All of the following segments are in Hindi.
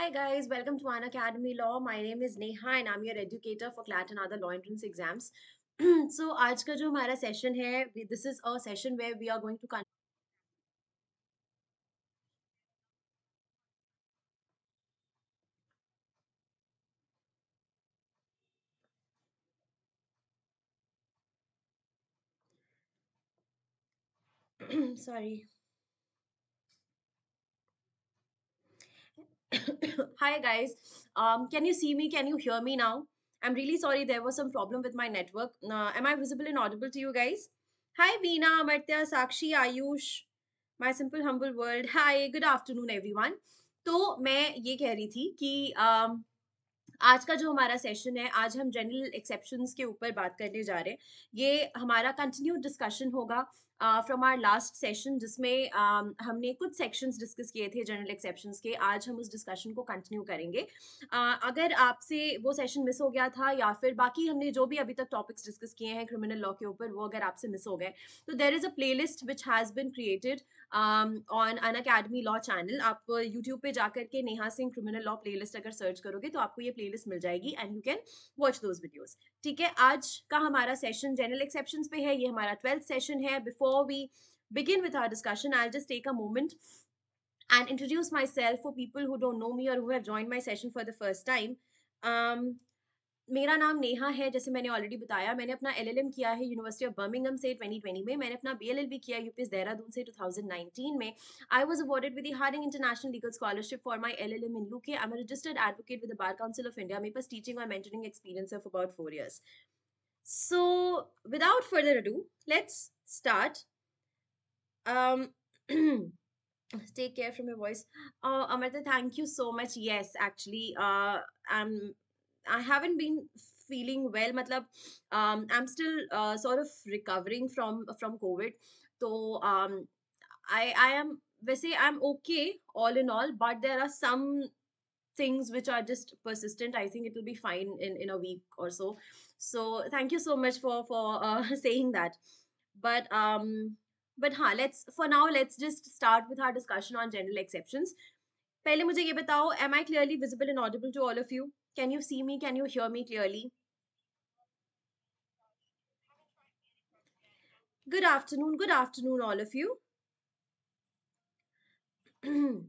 Hi guys, welcome to An Academy Law. My name is Neha and I'm your educator for CLAT and other law entrance exams. so आज का जो हमारा session है we, this is a session where we are going to con Sorry. Hi guys, um, can you see me? Can you hear me now? I'm really sorry there was some problem with my network. Uh, am I visible and audible to you guys? Hi Veena, Amartya, Sakshi, Ayush, my simple humble world. Hi, good afternoon everyone. तो मैं ये कह रही थी कि um, आज का जो हमारा सेशन है आज हम जनरल एक्सेप्शन के ऊपर बात करने जा रहे हैं ये हमारा कंटिन्यू डिस्कशन होगा फ्रॉम आर लास्ट सेशन जिसमें हमने कुछ सेक्शंस डिस्कस किए थे जनरल एक्सेप्शंस के आज हम उस डिस्कशन को कंटिन्यू करेंगे uh, अगर आपसे वो सेशन मिस हो गया था या फिर बाकी हमने जो भी अभी तक टॉपिक्स डिस्कस किए हैं क्रिमिनल लॉ के ऊपर वो अगर आपसे मिस हो गए तो there is a play list which has been created on Unacademy law channel आप यूट्यूब uh, पे जाकर के Neha Singh criminal law playlist अगर सर्च करोगे तो आपको ये प्ले लिस्ट मिल जाएगी and you can watch those videos ठीक है आज का हमारा सेशन जनरल एक्सेप्शन पे है ये हमारा ट्वेल्थ सेशन है before we begin with our discussion I just take a moment and introduce myself for people who don't know me और who have join my session for the first time मेरा नाम नेहा है जैसे मैंने ऑलरेडी बताया मैंने अपना एलएलएम किया है यूनिवर्सिटी ऑफ बर्मिंगम से 2020 में मैंने अपना बीएलएलबी किया यूपीएस देहरादून से 2019 में I was awarded with the Harding International Legal Scholarship for my LLM in UK I am registered advocate with the Bar Council of India मेरे पास टीचिंग और mentoring experience of about four years so without further do let's start take care from your voice oh uh, amrita thank you so much yes actually uh i'm I haven't been feeling well. Matlab, um, I'm still uh, sort of recovering from from COVID. So um, I I am okay all in all. But there are some things which are just persistent i think it will be fine in in a week or so so thank you so much for for uh, saying that but um but ha let's for now let's just start with our discussion on general exceptions pehle mujhe ye am i clearly visible and audible to all of you can you see me? Can you hear me clearly? Good afternoon. Good afternoon, all of you.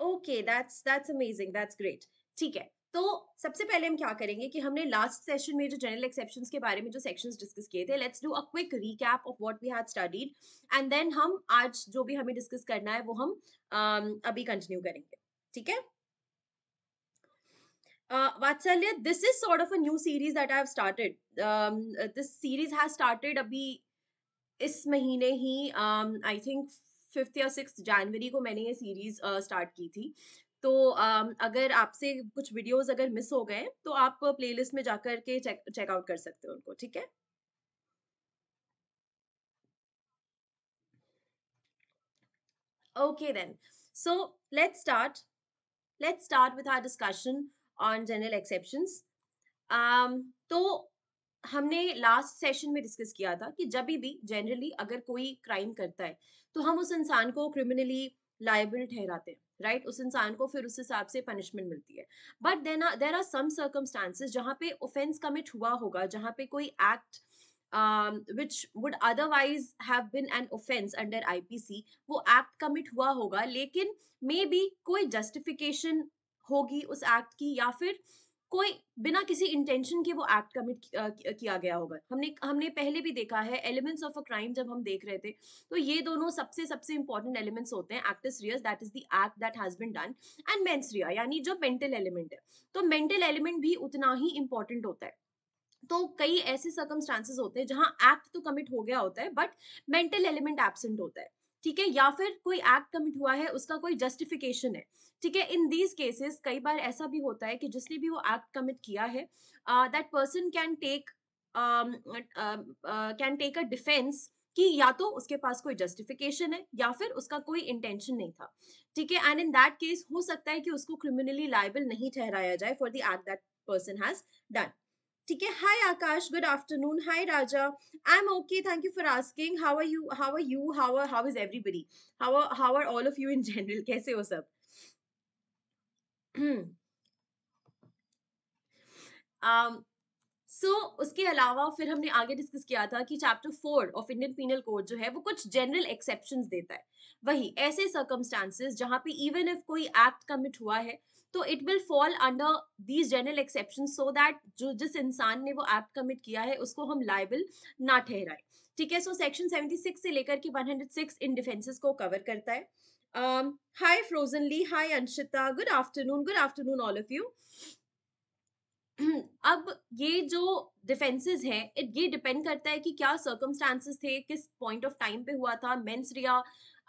okay, that's that's amazing. That's great. ठीक है तो सबसे पहले हम क्या करेंगे कि हमने लास्ट सेशन में जो जनरल एक्सेप्शन के बारे में जो सेक्शन डिस्कस किए थे let's do a quick recap of what we have studied and then हम आज जो भी हमें डिस्कस करना है वो हम uh, अभी कंटिन्यू करेंगे ठीक है Uh, Vatsalya, this is sort of a new series that I have started. Um, this series has started abhi is mahine hi um i think 5th or 6th january ko maine ye series uh, start ki thi तो अगर आपसे कुछ वीडियोस अगर मिस हो गए तो आप प्लेलिस्ट में जाकर के चेक चेकआउट कर सकते हो उनको ठीक है okay then so let start let start with our discussion on general exceptions तो हमने लास्ट सेशन में डिस्कस किया था कि जब भी जनरली अगर कोई क्राइम करता है तो हम उस इंसान को क्रिमिनली लाइबल ठहराते हैं राइट right? उस इंसान को फिर उस हिसाब से पनिशमेंट मिलती है but then there are some circumstances जहाँ पे ऑफेंस कमिट हुआ होगा जहाँ पे कोई act which would otherwise have been an an under IPC वो एक्ट कमिट हुआ होगा लेकिन मे बी कोई जस्टिफिकेशन होगी उस एक्ट की या फिर कोई बिना किसी इंटेंशन के वो एक्ट कमिट किया गया होगा हमने हमने पहले भी देखा है एलिमेंट्स ऑफ अ क्राइम जब हम देख रहे थे तो ये दोनों सबसे सबसे इंपॉर्टेंट एलिमेंट्स होते हैं actus reus that is the act that has been done and mens rea यानी जो मेंटल एलिमेंट है तो मेंटल एलिमेंट भी उतना ही इंपॉर्टेंट होता है तो कई ऐसे सर्कमस्टांसेस होते हैं जहां एक्ट तो कमिट हो गया होता है बट मेंटल एलिमेंट एबसेंट होता है ठीक है या फिर कोई एक्ट कमिट हुआ है उसका कोई जस्टिफिकेशन है ठीक है इन दीज केसेस कई बार ऐसा भी होता है कि जिसने भी वो एक्ट कमिट किया है that person can take can take a defence कि या तो उसके पास कोई जस्टिफिकेशन है या फिर उसका कोई इंटेंशन नहीं था ठीक है एंड इन दैट केस हो सकता है कि उसको क्रिमिनली लाइबल नहीं ठहराया जाए for the act that person has done ठीक है hi Akash good afternoon hi Raja I am okay thank you for asking how are you how are you how are how is everybody how are how are all of you in general कैसे हो सब hmm. um, सो so, उसके अलावा फिर हमने आगे डिस्कस किया था कि chapter four of Indian Penal Code जो है वो कुछ जनरल एक्सेप्शन देता है वही ऐसे सर्कमस्टांसिस जहां पे इवन इफ कोई एक्ट कमिट हुआ है तो it will fall under these general exception so that जो जिस इंसान ने वो ऐप कमिट किया है उसको हम लाइबल ना ठहराए ठीक है सो सेक्शन सेवेंटी सिक्स से लेकर के वन हंड्रेड सिक्स इन डिफेंसेस को कवर करता है हाई फ्रोजन ली hi Anshita good afternoon good afternoon all of you अब ये जो डिफेंसेस हैं ये डिपेंड करता है कि क्या सर्कमस्टांसेस थे किस पॉइंट ऑफ टाइम पे हुआ था मेंस रिया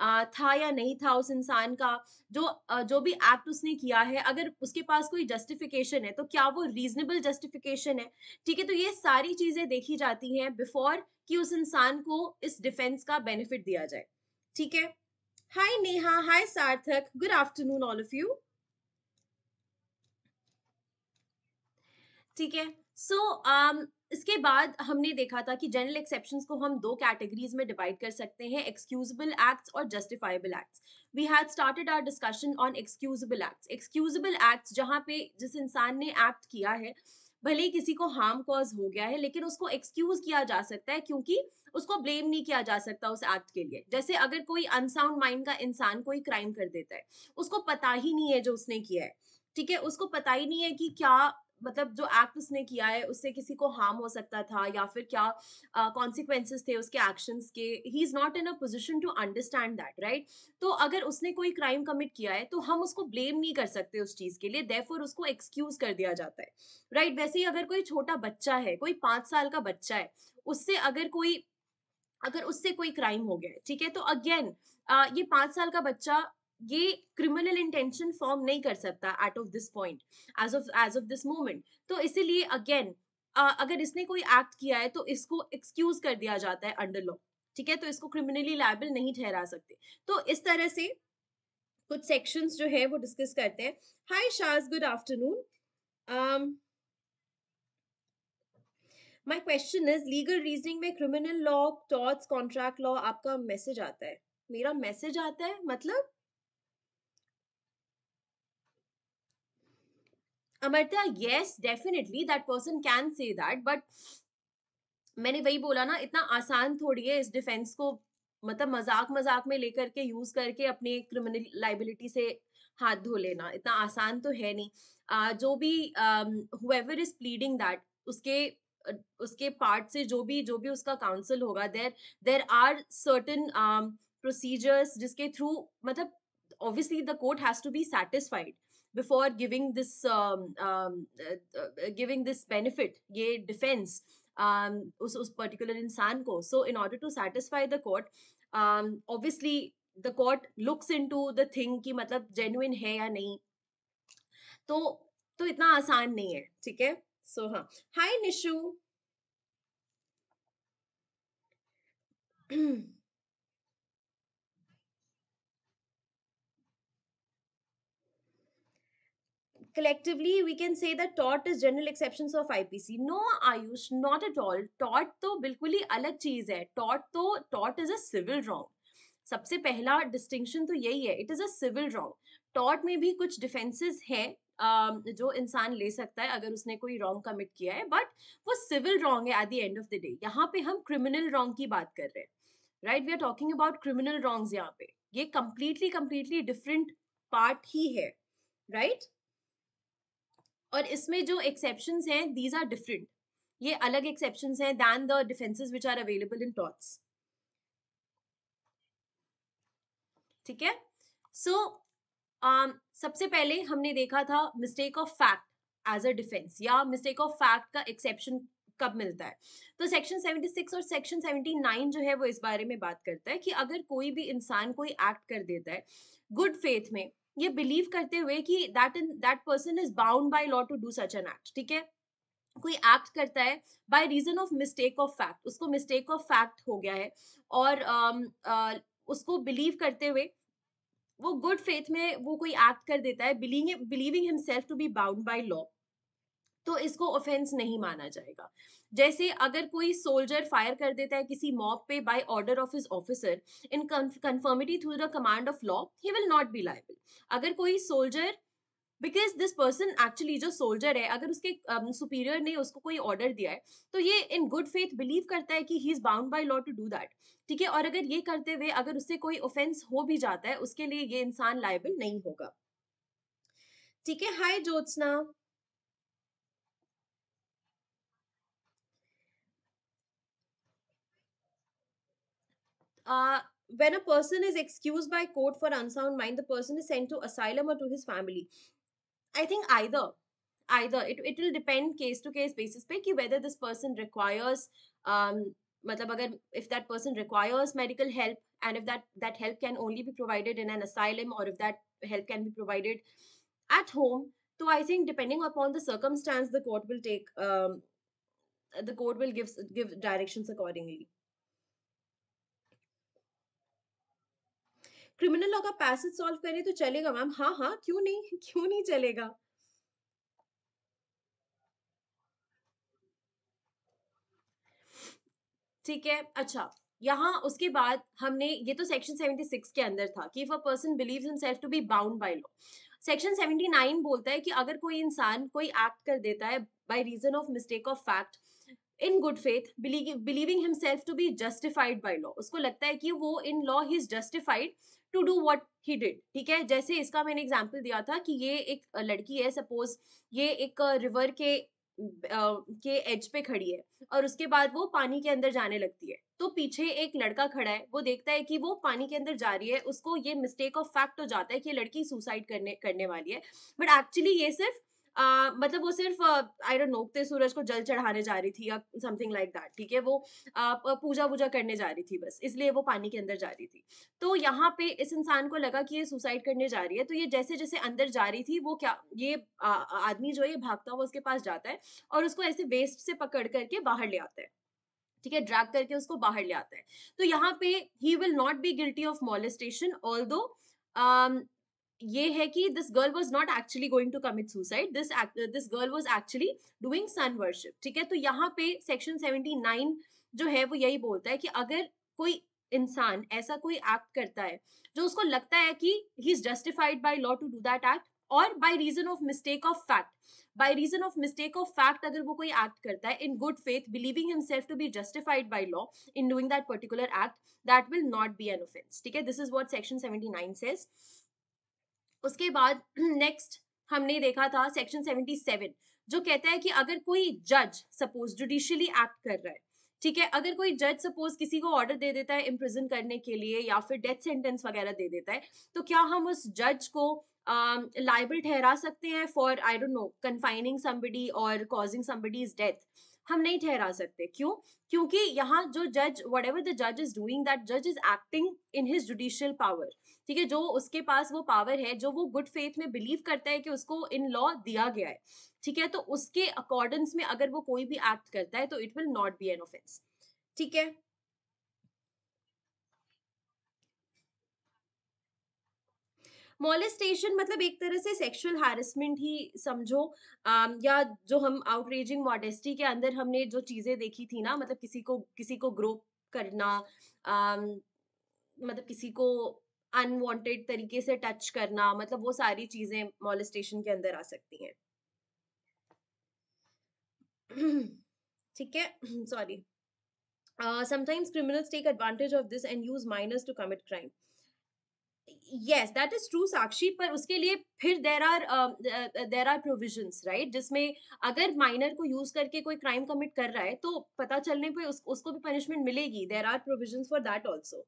था या नहीं था उस इंसान का जो जो भी एक्ट उसने किया है अगर उसके पास कोई जस्टिफिकेशन है तो क्या वो रीजनेबल जस्टिफिकेशन है ठीक है तो ये सारी चीजें देखी जाती हैं बिफोर कि उस इंसान को इस डिफेंस का बेनिफिट दिया जाए ठीक है हाय Neha hi Sarthak good afternoon all of you ठीक है सो so, um, इसके बाद हमने देखा था कि जनरल एक्सेप्शन को हम दो कैटेगरीज में डिवाइड कर सकते हैं एक्सक्यूजेबल एक्ट्स और justifiable acts we had started our discussion on excusable acts excusable acts जहाँ पे जिस इंसान ने एक्ट किया है भले ही किसी को हार्म कॉज हो गया है लेकिन उसको एक्सक्यूज किया जा सकता है क्योंकि उसको ब्लेम नहीं किया जा सकता उस एक्ट के लिए जैसे अगर कोई अनसाउंड माइंड का इंसान कोई क्राइम कर देता है उसको पता ही नहीं है जो उसने किया है ठीक है उसको पता ही नहीं है कि क्या मतलब जो एक्ट उसने किया है उससे किसी को हार्म हो सकता था या फिर क्या कॉन्सिक्वेंसेस uh, थे उसके एक्शंस के ही is not in a position to understand that right तो अगर उसने कोई क्राइम कमिट किया है तो हम उसको ब्लेम नहीं कर सकते उस चीज़ के लिए देफोर उसको एक्सक्यूज कर दिया जाता है राइट right? वैसे ही अगर कोई छोटा बच्चा है कोई पाँच साल का बच्चा है उससे अगर कोई अगर उससे कोई क्राइम हो गया है ठीक है तो अगेन ये पाँच साल का बच्चा ये क्रिमिनल इंटेंशन फॉर्म नहीं कर सकता at of this point as of as of this moment तो इसीलिए अगेन अगर इसने कोई एक्ट किया है तो इसको एक्सक्यूज कर दिया जाता है अंडर लॉ ठीक है तो इसको क्रिमिनली लाइबल नहीं ठहरा सकते तो इस तरह से कुछ सेक्शंस जो है वो डिस्कस करते हैं hi Shaz good afternoon my question is legal reasoning में criminal law torts contract law आपका मैसेज आता है मेरा मैसेज आता है मतलब Amrata yes definitely that person can say that but मैंने वही बोला ना इतना आसान थोड़ी है इस डिफेंस को मतलब मजाक मजाक में लेकर के यूज करके अपने क्रिमिनल लाइबिलिटी से हाथ धो लेना इतना आसान तो है नहीं आ, जो भी हुएवर इज प्लीडिंग दैट उसके उसके पार्ट से जो भी जो भी उसका काउंसिल होगा there there are certain procedures जिसके थ्रू मतलब obviously the court has to be satisfied before giving this um, um, uh, uh, giving this benefit ye defense um, us, us particular इंसान ko so in order to satisfy the court um, obviously the court looks into the thing ki matlab genuine hai ya nahi to to itna aasan nahi hai theek hai so ha hi nishu collectively we can say that tort is general exceptions of IPC. No, Ayush, not at all. Tort तो बिल्कुल ही अलग चीज है. Tort तो tort is a civil wrong. सबसे पहला distinction तो यही है. It is a civil wrong. Tort में भी कुछ defenses हैं जो इंसान ले सकता है अगर उसने कोई रॉन्ग कमिट किया है बट वो सिविल रॉन्ग है at the end of the day यहाँ पे हम क्रिमिनल रॉन्ग की बात कर रहे हैं right we are talking about criminal wrongs यहाँ पे ये कंप्लीटली कंप्लीटली डिफरेंट पार्ट ही है राइट right? और इसमें जो एक्सेप्शन हैं दीज आर डिफरेंट ये अलग एक्सेप्शन हैं than the defences which are available in torts ठीक है सो um, सबसे पहले हमने देखा था mistake of fact as a defence या मिस्टेक ऑफ फैक्ट का एक्सेप्शन कब मिलता है तो सेक्शन 76 और सेक्शन 79 जो है वो इस बारे में बात करता है कि अगर कोई भी इंसान कोई एक्ट कर देता है गुड फेथ में ये बिलीव करते हुए कि that in that person is bound by law to do such an act ठीक है कोई एक्ट करता है by reason of mistake of fact उसको मिस्टेक ऑफ फैक्ट हो गया है और um, uh, उसको बिलीव करते हुए वो गुड फेथ में वो कोई एक्ट कर देता है believing himself to be bound by law तो इसको ऑफेंस नहीं माना जाएगा जैसे अगर कोई सोल्जर फायर कर देता है किसी मॉब पे by order of his officer in conformity through the command of law he will not be liable अगर कोई soldier because this person actually जो सोल्जर है अगर उसके सुपीरियर um, ने उसको कोई ऑर्डर दिया है तो ये इन गुड फेथ बिलीव करता है कि he is bound by law to do that ठीक है और अगर ये करते हुए अगर उससे कोई ऑफेंस हो भी जाता है उसके लिए ये इंसान लाइबल नहीं होगा ठीक है हाय Jyotsna uh, when a person is excused by court for unsound mind, the person is sent to asylum or to his family. I think either, either it it will depend case to case basis पे whether this person requires um, मतलब अगर if that person requires medical help and if that that help can only be provided in an asylum or if that help can be provided at home so i think depending upon the circumstance the court will take um, the court will give give directions accordingly criminal law का पैसेज सॉल्व करें तो चलेगा मैम हाँ हाँ क्यों नहीं क्यों नहीं चलेगा ठीक है अच्छा यहाँ उसके बाद हमने ये तो सेक्शन 76 के अंदर था कि if a person believes himself to be bound by law section 79 बोलता है कि अगर कोई इंसान कोई एक्ट कर देता है by reason of mistake of fact in good faith believing himself to be justified by law उसको लगता है कि वो in law he is justified to do what he did ठीक है जैसे इसका मैंने एग्जाम्पल दिया था कि ये एक लड़की है सपोज ये एक रिवर के के एज पे खड़ी है और उसके बाद वो पानी के अंदर जाने लगती है तो पीछे एक लड़का खड़ा है वो देखता है कि वो पानी के अंदर जा रही है उसको ये मिस्टेक ऑफ फैक्ट हो जाता है कि ये लड़की सुसाइड करने करने वाली है बट एक्चुअली ये सिर्फ मतलब वो सिर्फ आई डोंट नोकते सूरज को जल चढ़ाने जा रही थी या समथिंग लाइक दैट ठीक है वो पूजा वूजा करने जा रही थी बस इसलिए वो पानी के अंदर जा रही थी तो यहाँ पे इस इंसान को लगा कि ये सुसाइड करने जा रही है तो ये जैसे जैसे अंदर जा रही थी वो क्या ये आदमी जो है भागता हुआ उसके पास जाता है और उसको ऐसे वेस्ट से पकड़ करके बाहर ले आता है ठीक है ड्रैग करके उसको बाहर ले आता है तो यहाँ पे he will not be guilty of molestation although ये है कि this girl was not actually going to commit suicide this this girl was actually doing sun worship ठीक है तो यहाँ पे सेक्शन सेवेंटी नाइन जो है वो यही बोलता है कि अगर कोई इंसान ऐसा कोई एक्ट करता है जो उसको लगता है कि he is justified by law to do that act और by reason of mistake of fact by reason of mistake of fact अगर वो कोई एक्ट करता है in good faith believing himself to be justified by law in doing that particular act that will not be an offence ठीक है this is what section seventy nine says उसके बाद नेक्स्ट हमने देखा था सेक्शन 77 जो कहता है कि अगर कोई जज सपोज जुडिशियली एक्ट कर रहा है ठीक है अगर कोई जज सपोज किसी को ऑर्डर दे देता है इम्प्रिजन करने के लिए या फिर डेथ सेंटेंस वगैरह दे देता है तो क्या हम उस जज को लाइबल ठहरा सकते हैं for I don't no confining somebody और कॉजिंग समबडी इज डेथ हम नहीं ठहरा सकते क्यों क्योंकि यहाँ जो जज वट एवर द जज इज डूइंग दैट जज is acting in his judicial power ठीक है जो उसके पास वो पावर है जो वो गुड फेथ में बिलीव करता है कि उसको इन लॉ दिया गया है ठीक है तो उसके अकॉर्डेंस में अगर वो कोई भी एक्ट करता है तो it will not be an offence ठीक है मॉलेस्टेशन मतलब एक तरह से सेक्सुअल हैरेसमेंट ही समझो आ, या जो हम आउटरीजिंग मॉडेस्टी के अंदर हमने जो चीज़ें देखी थी ना मतलब किसी को किसी को ग्रो करना आ, मतलब किसी को अनवांटेड तरीके से टच करना मतलब वो सारी चीजें मॉलिस्टेशन के अंदर आ सकती हैं ठीक है sorry sometimes criminals take advantage of this and use minors to commit crime yes that is true Sakshi पर उसके लिए फिर there are there are provision right जिसमें अगर माइनर को यूज करके कोई क्राइम कमिट कर रहा है तो पता चलने पर उस, उसको भी पनिशमेंट मिलेगी there are provision for that also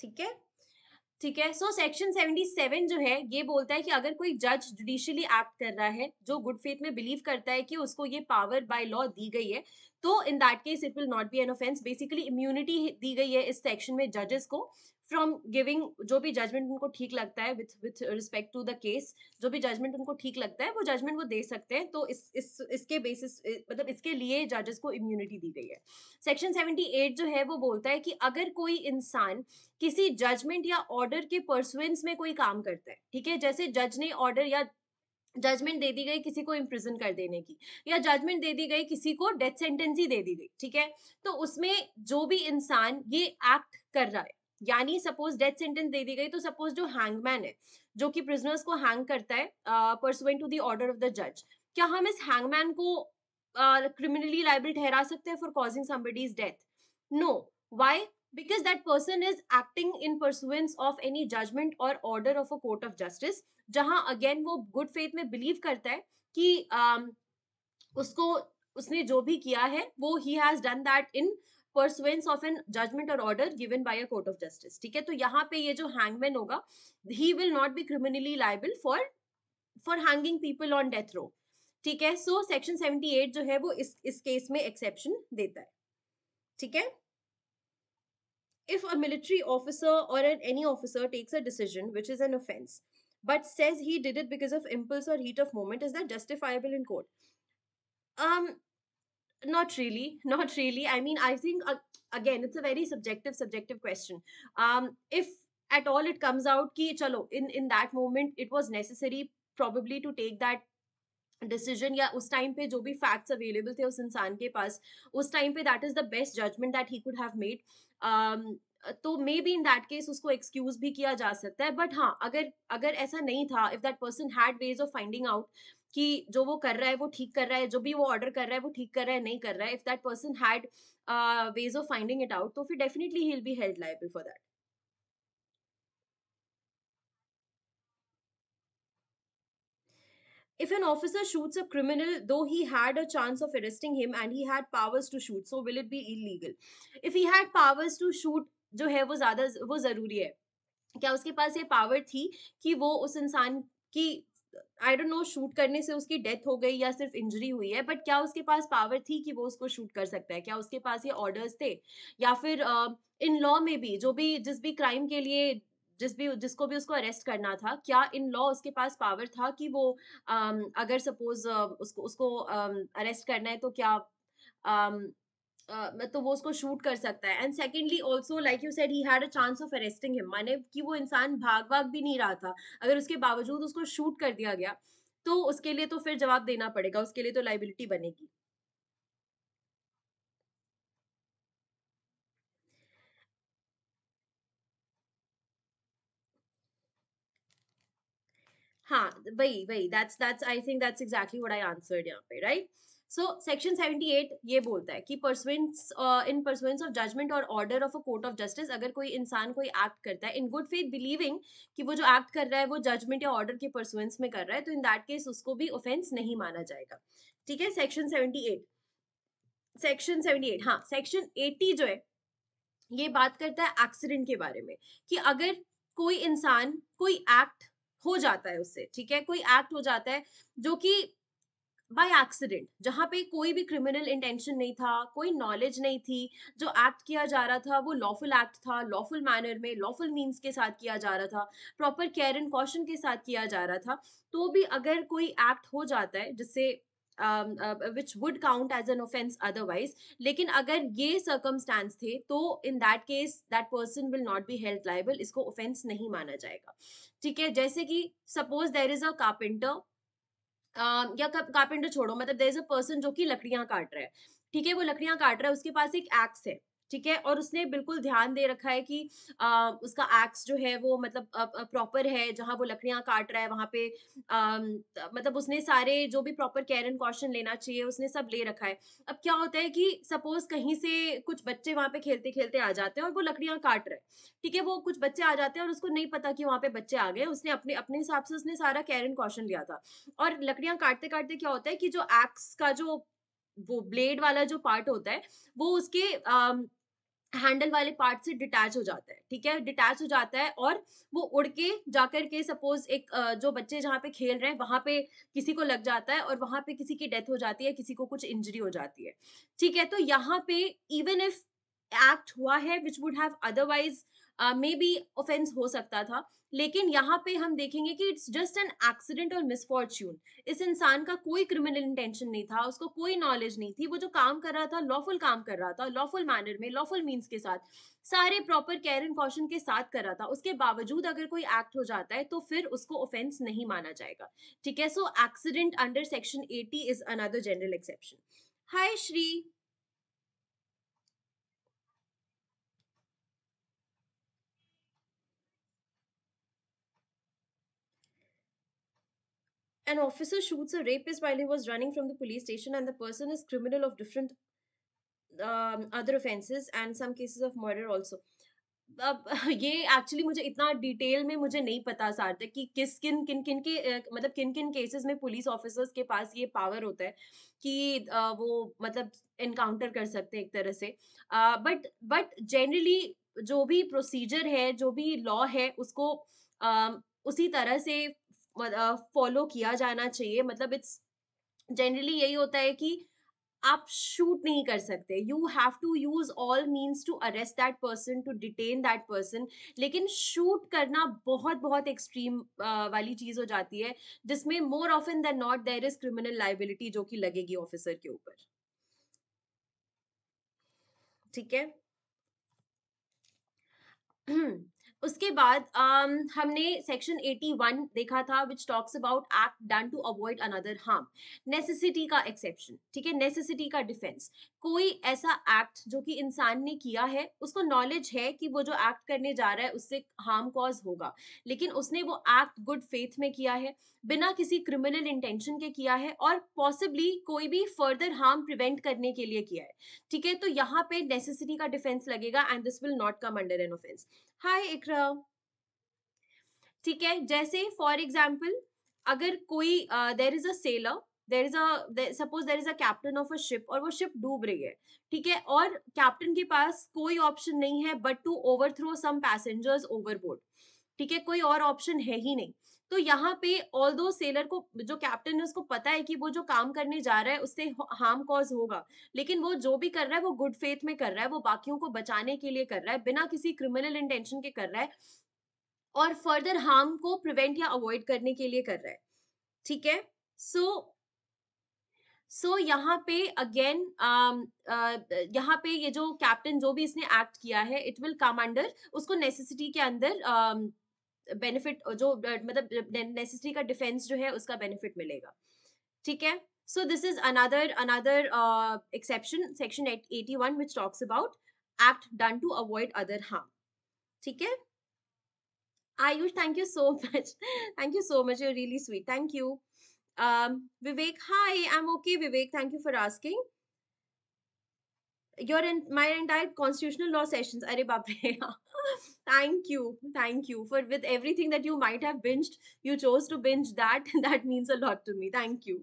ठीक है ठीक है सो सेक्शन 77 जो है ये बोलता है कि अगर कोई जज जुडिशियली एक्ट कर रहा है जो गुड फेथ में बिलीव करता है कि उसको ये पावर बाय लॉ दी गई है तो in that case it will not be an offence basically immunity दी गई है इस सेक्शन में जजेस को फ्रॉम गिविंग जो भी जजमेंट उनको ठीक लगता है with with respect to the case जो भी जजमेंट उनको ठीक लगता है वो जजमेंट वो दे सकते हैं तो इस इस इसके बेसिस मतलब इसके लिए जजेस को इम्यूनिटी दी गई है सेक्शन सेवेंटी एट जो है वो बोलता है कि अगर कोई इंसान किसी जजमेंट या ऑर्डर के परसुएंस में कोई काम करता है ठीक है जैसे जज ने ऑर्डर या जजमेंट दे दी गई किसी को इम्प्रिजन कर देने की या जजमेंट दे दी गई किसी को डेथ सेंटेंस ही दे दी गई ठीक है तो उसमें जो भी इंसान ये एक्ट कर रहा है यानी सपोज डेथ सेंटेंस दे दी गई तो सपोज जो हैंगमैन है जो कि प्रिजनर्स को हैंग करता है pursuant to the order of the जज क्या हम इस हैंगमैन को क्रिमिनली लाइबल ठहरा सकते हैं for causing somebody's death no why because that person is acting in pursuance of any judgment or order of a court of justice जहां अगेन वो गुड फेथ में बिलीव करता है कि um, उसको उसने जो भी किया है वो he has done that in pursuance of an judgment or order given by a court of justice ठीक है तो यहाँ पे ये जो हैंगमैन होगा he will not be criminally liable for for hanging people on death row ठीक है सो सेक्शन 78 जो है वो इस इस केस में एक्सेप्शन देता है ठीक है if a military officer or an, any officer takes a decision which is an offense but says he did it because of impulse or heat of moment is that justifiable in court um not really not really i mean i think uh, again it's a very subjective subjective question um if at all it comes out ki chalo in in that moment it was necessary probably to take that decision या उस टाइम पे जो भी फैक्ट्स अवेलेबल थे उस इंसान के पास उस टाइम पे that is the best judgment that he could have made तो maybe in that case उसको एक्सक्यूज भी किया जा सकता है बट हाँ अगर अगर ऐसा नहीं था if that person had ways of finding out कि जो वो कर रहा है वो ठीक कर रहा है जो भी वो ऑर्डर कर रहा है वो ठीक कर रहा है नहीं कर रहा है if that person had ways of finding it out तो फिर definitely he will be held liable for that If an officer shoots a criminal, though he had a chance of arresting him and he had powers to shoot, so will it be illegal? If he had powers to shoot, जो है वो ज्यादा वो जरूरी है क्या उसके पास ये पावर थी कि वो उस इंसान की आई डोंट नो शूट करने से उसकी डेथ हो गई या सिर्फ इंजरी हुई है बट क्या उसके पास पावर थी कि वो उसको शूट कर सकता है क्या उसके पास ये ऑर्डर्स थे या फिर इन लॉ में भी जो भी जिस भी क्राइम के लिए जिस भी जिसको भी उसको अरेस्ट करना था क्या इन लॉ उसके पास पावर था कि वो um, अगर सपोज uh, उसको उसको अरेस्ट um, करना है तो क्या um, तो वो उसको शूट कर सकता है and secondly also like you said he had a chance of arresting him माने कि वो इंसान भाग भाग भी नहीं रहा था अगर उसके बावजूद उसको शूट कर दिया गया तो उसके लिए तो फिर जवाब देना पड़ेगा उसके लिए तो लाइबिलिटी बनेगी हाँ वही वही that's that's I think that's exactly what I answered यहाँ पे right so section seventy eight ये बोलता है कि pursuance in pursuance of judgment or order of a court of justice अगर कोई इंसान कोई एक्ट करता है इन गुड फेथ बिलीविंग कि वो जो एक्ट कर रहा है वो जजमेंट या ऑर्डर के परसुएंस में कर रहा है तो इन दैट केस उसको भी ऑफेंस नहीं माना जाएगा ठीक है section seventy eight section seventy eight हाँ सेक्शन एटी जो है ये बात करता है एक्सीडेंट के बारे में कि अगर कोई इंसान कोई एक्ट हो जाता है उससे ठीक है कोई एक्ट हो जाता है जो कि बाय एक्सीडेंट जहाँ पे कोई भी क्रिमिनल इंटेंशन नहीं था कोई नॉलेज नहीं थी जो एक्ट किया जा रहा था वो लॉफुल एक्ट था लॉफुल मैनर में लॉफुल मीन्स के साथ किया जा रहा था प्रॉपर केयर एंड कॉशन के साथ किया जा रहा था तो भी अगर कोई एक्ट हो जाता है जिससे which would count as an offence otherwise लेकिन अगर ये सर्कमस्टांस थे तो in that case that person will not be held liable इसको ऑफेंस नहीं माना जाएगा ठीक है जैसे कि suppose there is a carpenter या कारपेंटर छोड़ो मतलब देर इज अ पर्सन जो कि लकड़ियां काट रहा है ठीक है वो लकड़ियां काट रहा है उसके पास एक एक्स है ठीक है और उसने बिल्कुल ध्यान दे रखा है कि आ, उसका एक्स जो है वो मतलब प्रॉपर है जहाँ वो लकड़ियाँ काट रहा है वहाँ पे आ, मतलब उसने सारे जो भी प्रॉपर केयर एंड कॉशन लेना चाहिए उसने सब ले रखा है अब क्या होता है कि सपोज कहीं से कुछ बच्चे वहाँ पे खेलते खेलते आ जाते हैं और वो लकड़ियाँ काट रहे हैं ठीक है वो कुछ बच्चे आ जाते हैं और उसको नहीं पता कि वहाँ पे बच्चे आ गए उसने अपने अपने हिसाब से उसने सारा केयर एंड कॉशन लिया था और लकड़ियाँ काटते काटते क्या होता है कि जो एक्स का जो वो ब्लेड वाला जो पार्ट होता है वो उसके हैंडल वाले पार्ट से डिटैच हो जाता है ठीक है डिटैच हो जाता है और वो उड़ के जाकर के सपोज एक जो बच्चे जहाँ पे खेल रहे हैं वहां पे किसी को लग जाता है और वहां पे किसी की डेथ हो जाती है किसी को कुछ इंजरी हो जाती है ठीक है तो यहाँ पे इवन इफ एक्ट हुआ है which would have otherwise maybe offence हो सकता था लेकिन यहाँ पे हम देखेंगे कि it's just an accident or misfortune इस इंसान का कोई क्रिमिनल इंटेंशन नहीं था उसको कोई नॉलेज नहीं थी वो जो काम कर रहा था लॉफुल काम कर रहा था लॉफुल मैनर में लॉफुल मीन्स के साथ सारे प्रॉपर केयर एंड कॉशन के साथ कर रहा था उसके बावजूद अगर कोई एक्ट हो जाता है तो फिर उसको ऑफेंस नहीं माना जाएगा ठीक है so accident under section eighty is another general exception hi Shri an officer shoots a rapist while he was running from the police station and the person is criminal of different um, other offenses and some cases of murder also अब ये एक्चुअली मुझे इतना डिटेल में मुझे नहीं पता सार्थक कि किस किन किन किन के मतलब किन किन केसेस में पुलिस ऑफिसर्स के पास ये पावर होता है कि वो मतलब इनकाउंटर कर सकते हैं एक तरह से बट बट जनरली जो भी प्रोसीजर है जो भी लॉ है उसको उसी तरह से फॉलो किया जाना चाहिए मतलब इट्स जनरली यही होता है कि आप शूट नहीं कर सकते you have to use all means to arrest that person to detain that person लेकिन शूट करना बहुत बहुत एक्सट्रीम वाली चीज हो जाती है जिसमें more often than not there is criminal liability जो कि लगेगी ऑफिसर के ऊपर ठीक है हम्म। उसके बाद um, हमने सेक्शन 81 देखा था which talks about act done to avoid another harm necessity का एक्सेप्शन ठीक है नेसेसिटी का डिफेंस कोई ऐसा एक्ट जो कि इंसान ने किया है उसको नॉलेज है कि वो जो एक्ट करने जा रहा है उससे हार्म कॉज होगा लेकिन उसने वो एक्ट गुड फेथ में किया है बिना किसी क्रिमिनल इंटेंशन के किया है और पॉसिबली कोई भी फर्दर हार्म प्रिवेंट करने के लिए किया है ठीक है तो यहाँ पे नेसेसिटी का डिफेंस लगेगा and this will not come under an offence hi Iqra ठीक है जैसे फॉर एग्जाम्पल अगर कोई there is a sailor there is a suppose there is a captain of a ship और वो शिप डूब रही है ठीक है और कैप्टन के पास कोई ऑप्शन नहीं है but to over throw some passengers overboard ठीक है कोई और ऑप्शन है ही नहीं तो यहाँ पे ऑल दो सेलर को जो कैप्टन है उसको पता है कि वो जो काम करने जा रहा है उससे हार्म कॉज होगा लेकिन वो जो भी कर रहा है वो गुड फेथ में कर रहा है वो बाकियों को बचाने के लिए कर रहा है बिना किसी क्रिमिनल इंटेंशन के कर रहा है और फर्दर हार्म को प्रिवेंट या अवॉइड करने के लिए कर रहा है ठीक है सो सो यहाँ पे अगेन um, uh, यहाँ पे ये जो कैप्टन जो भी इसने एक्ट किया है इट विल कम अंडर उसको नेसेसिटी के अंदर um, बेनिफिट जो मतलब नेसेसरी का डिफेंस जो है उसका बेनिफिट मिलेगा ठीक है so this is another another exception section eighty one which talks about act done to avoid other harm ठीक है Ayush thank you so much thank you so much you really sweet thank you Vivek hi I am okay Vivek thank you for asking your and my entire constitutional law sessions अरे बाप रे thank you thank you for with everything that you might have binged you chose to binge that that means a lot to me thank you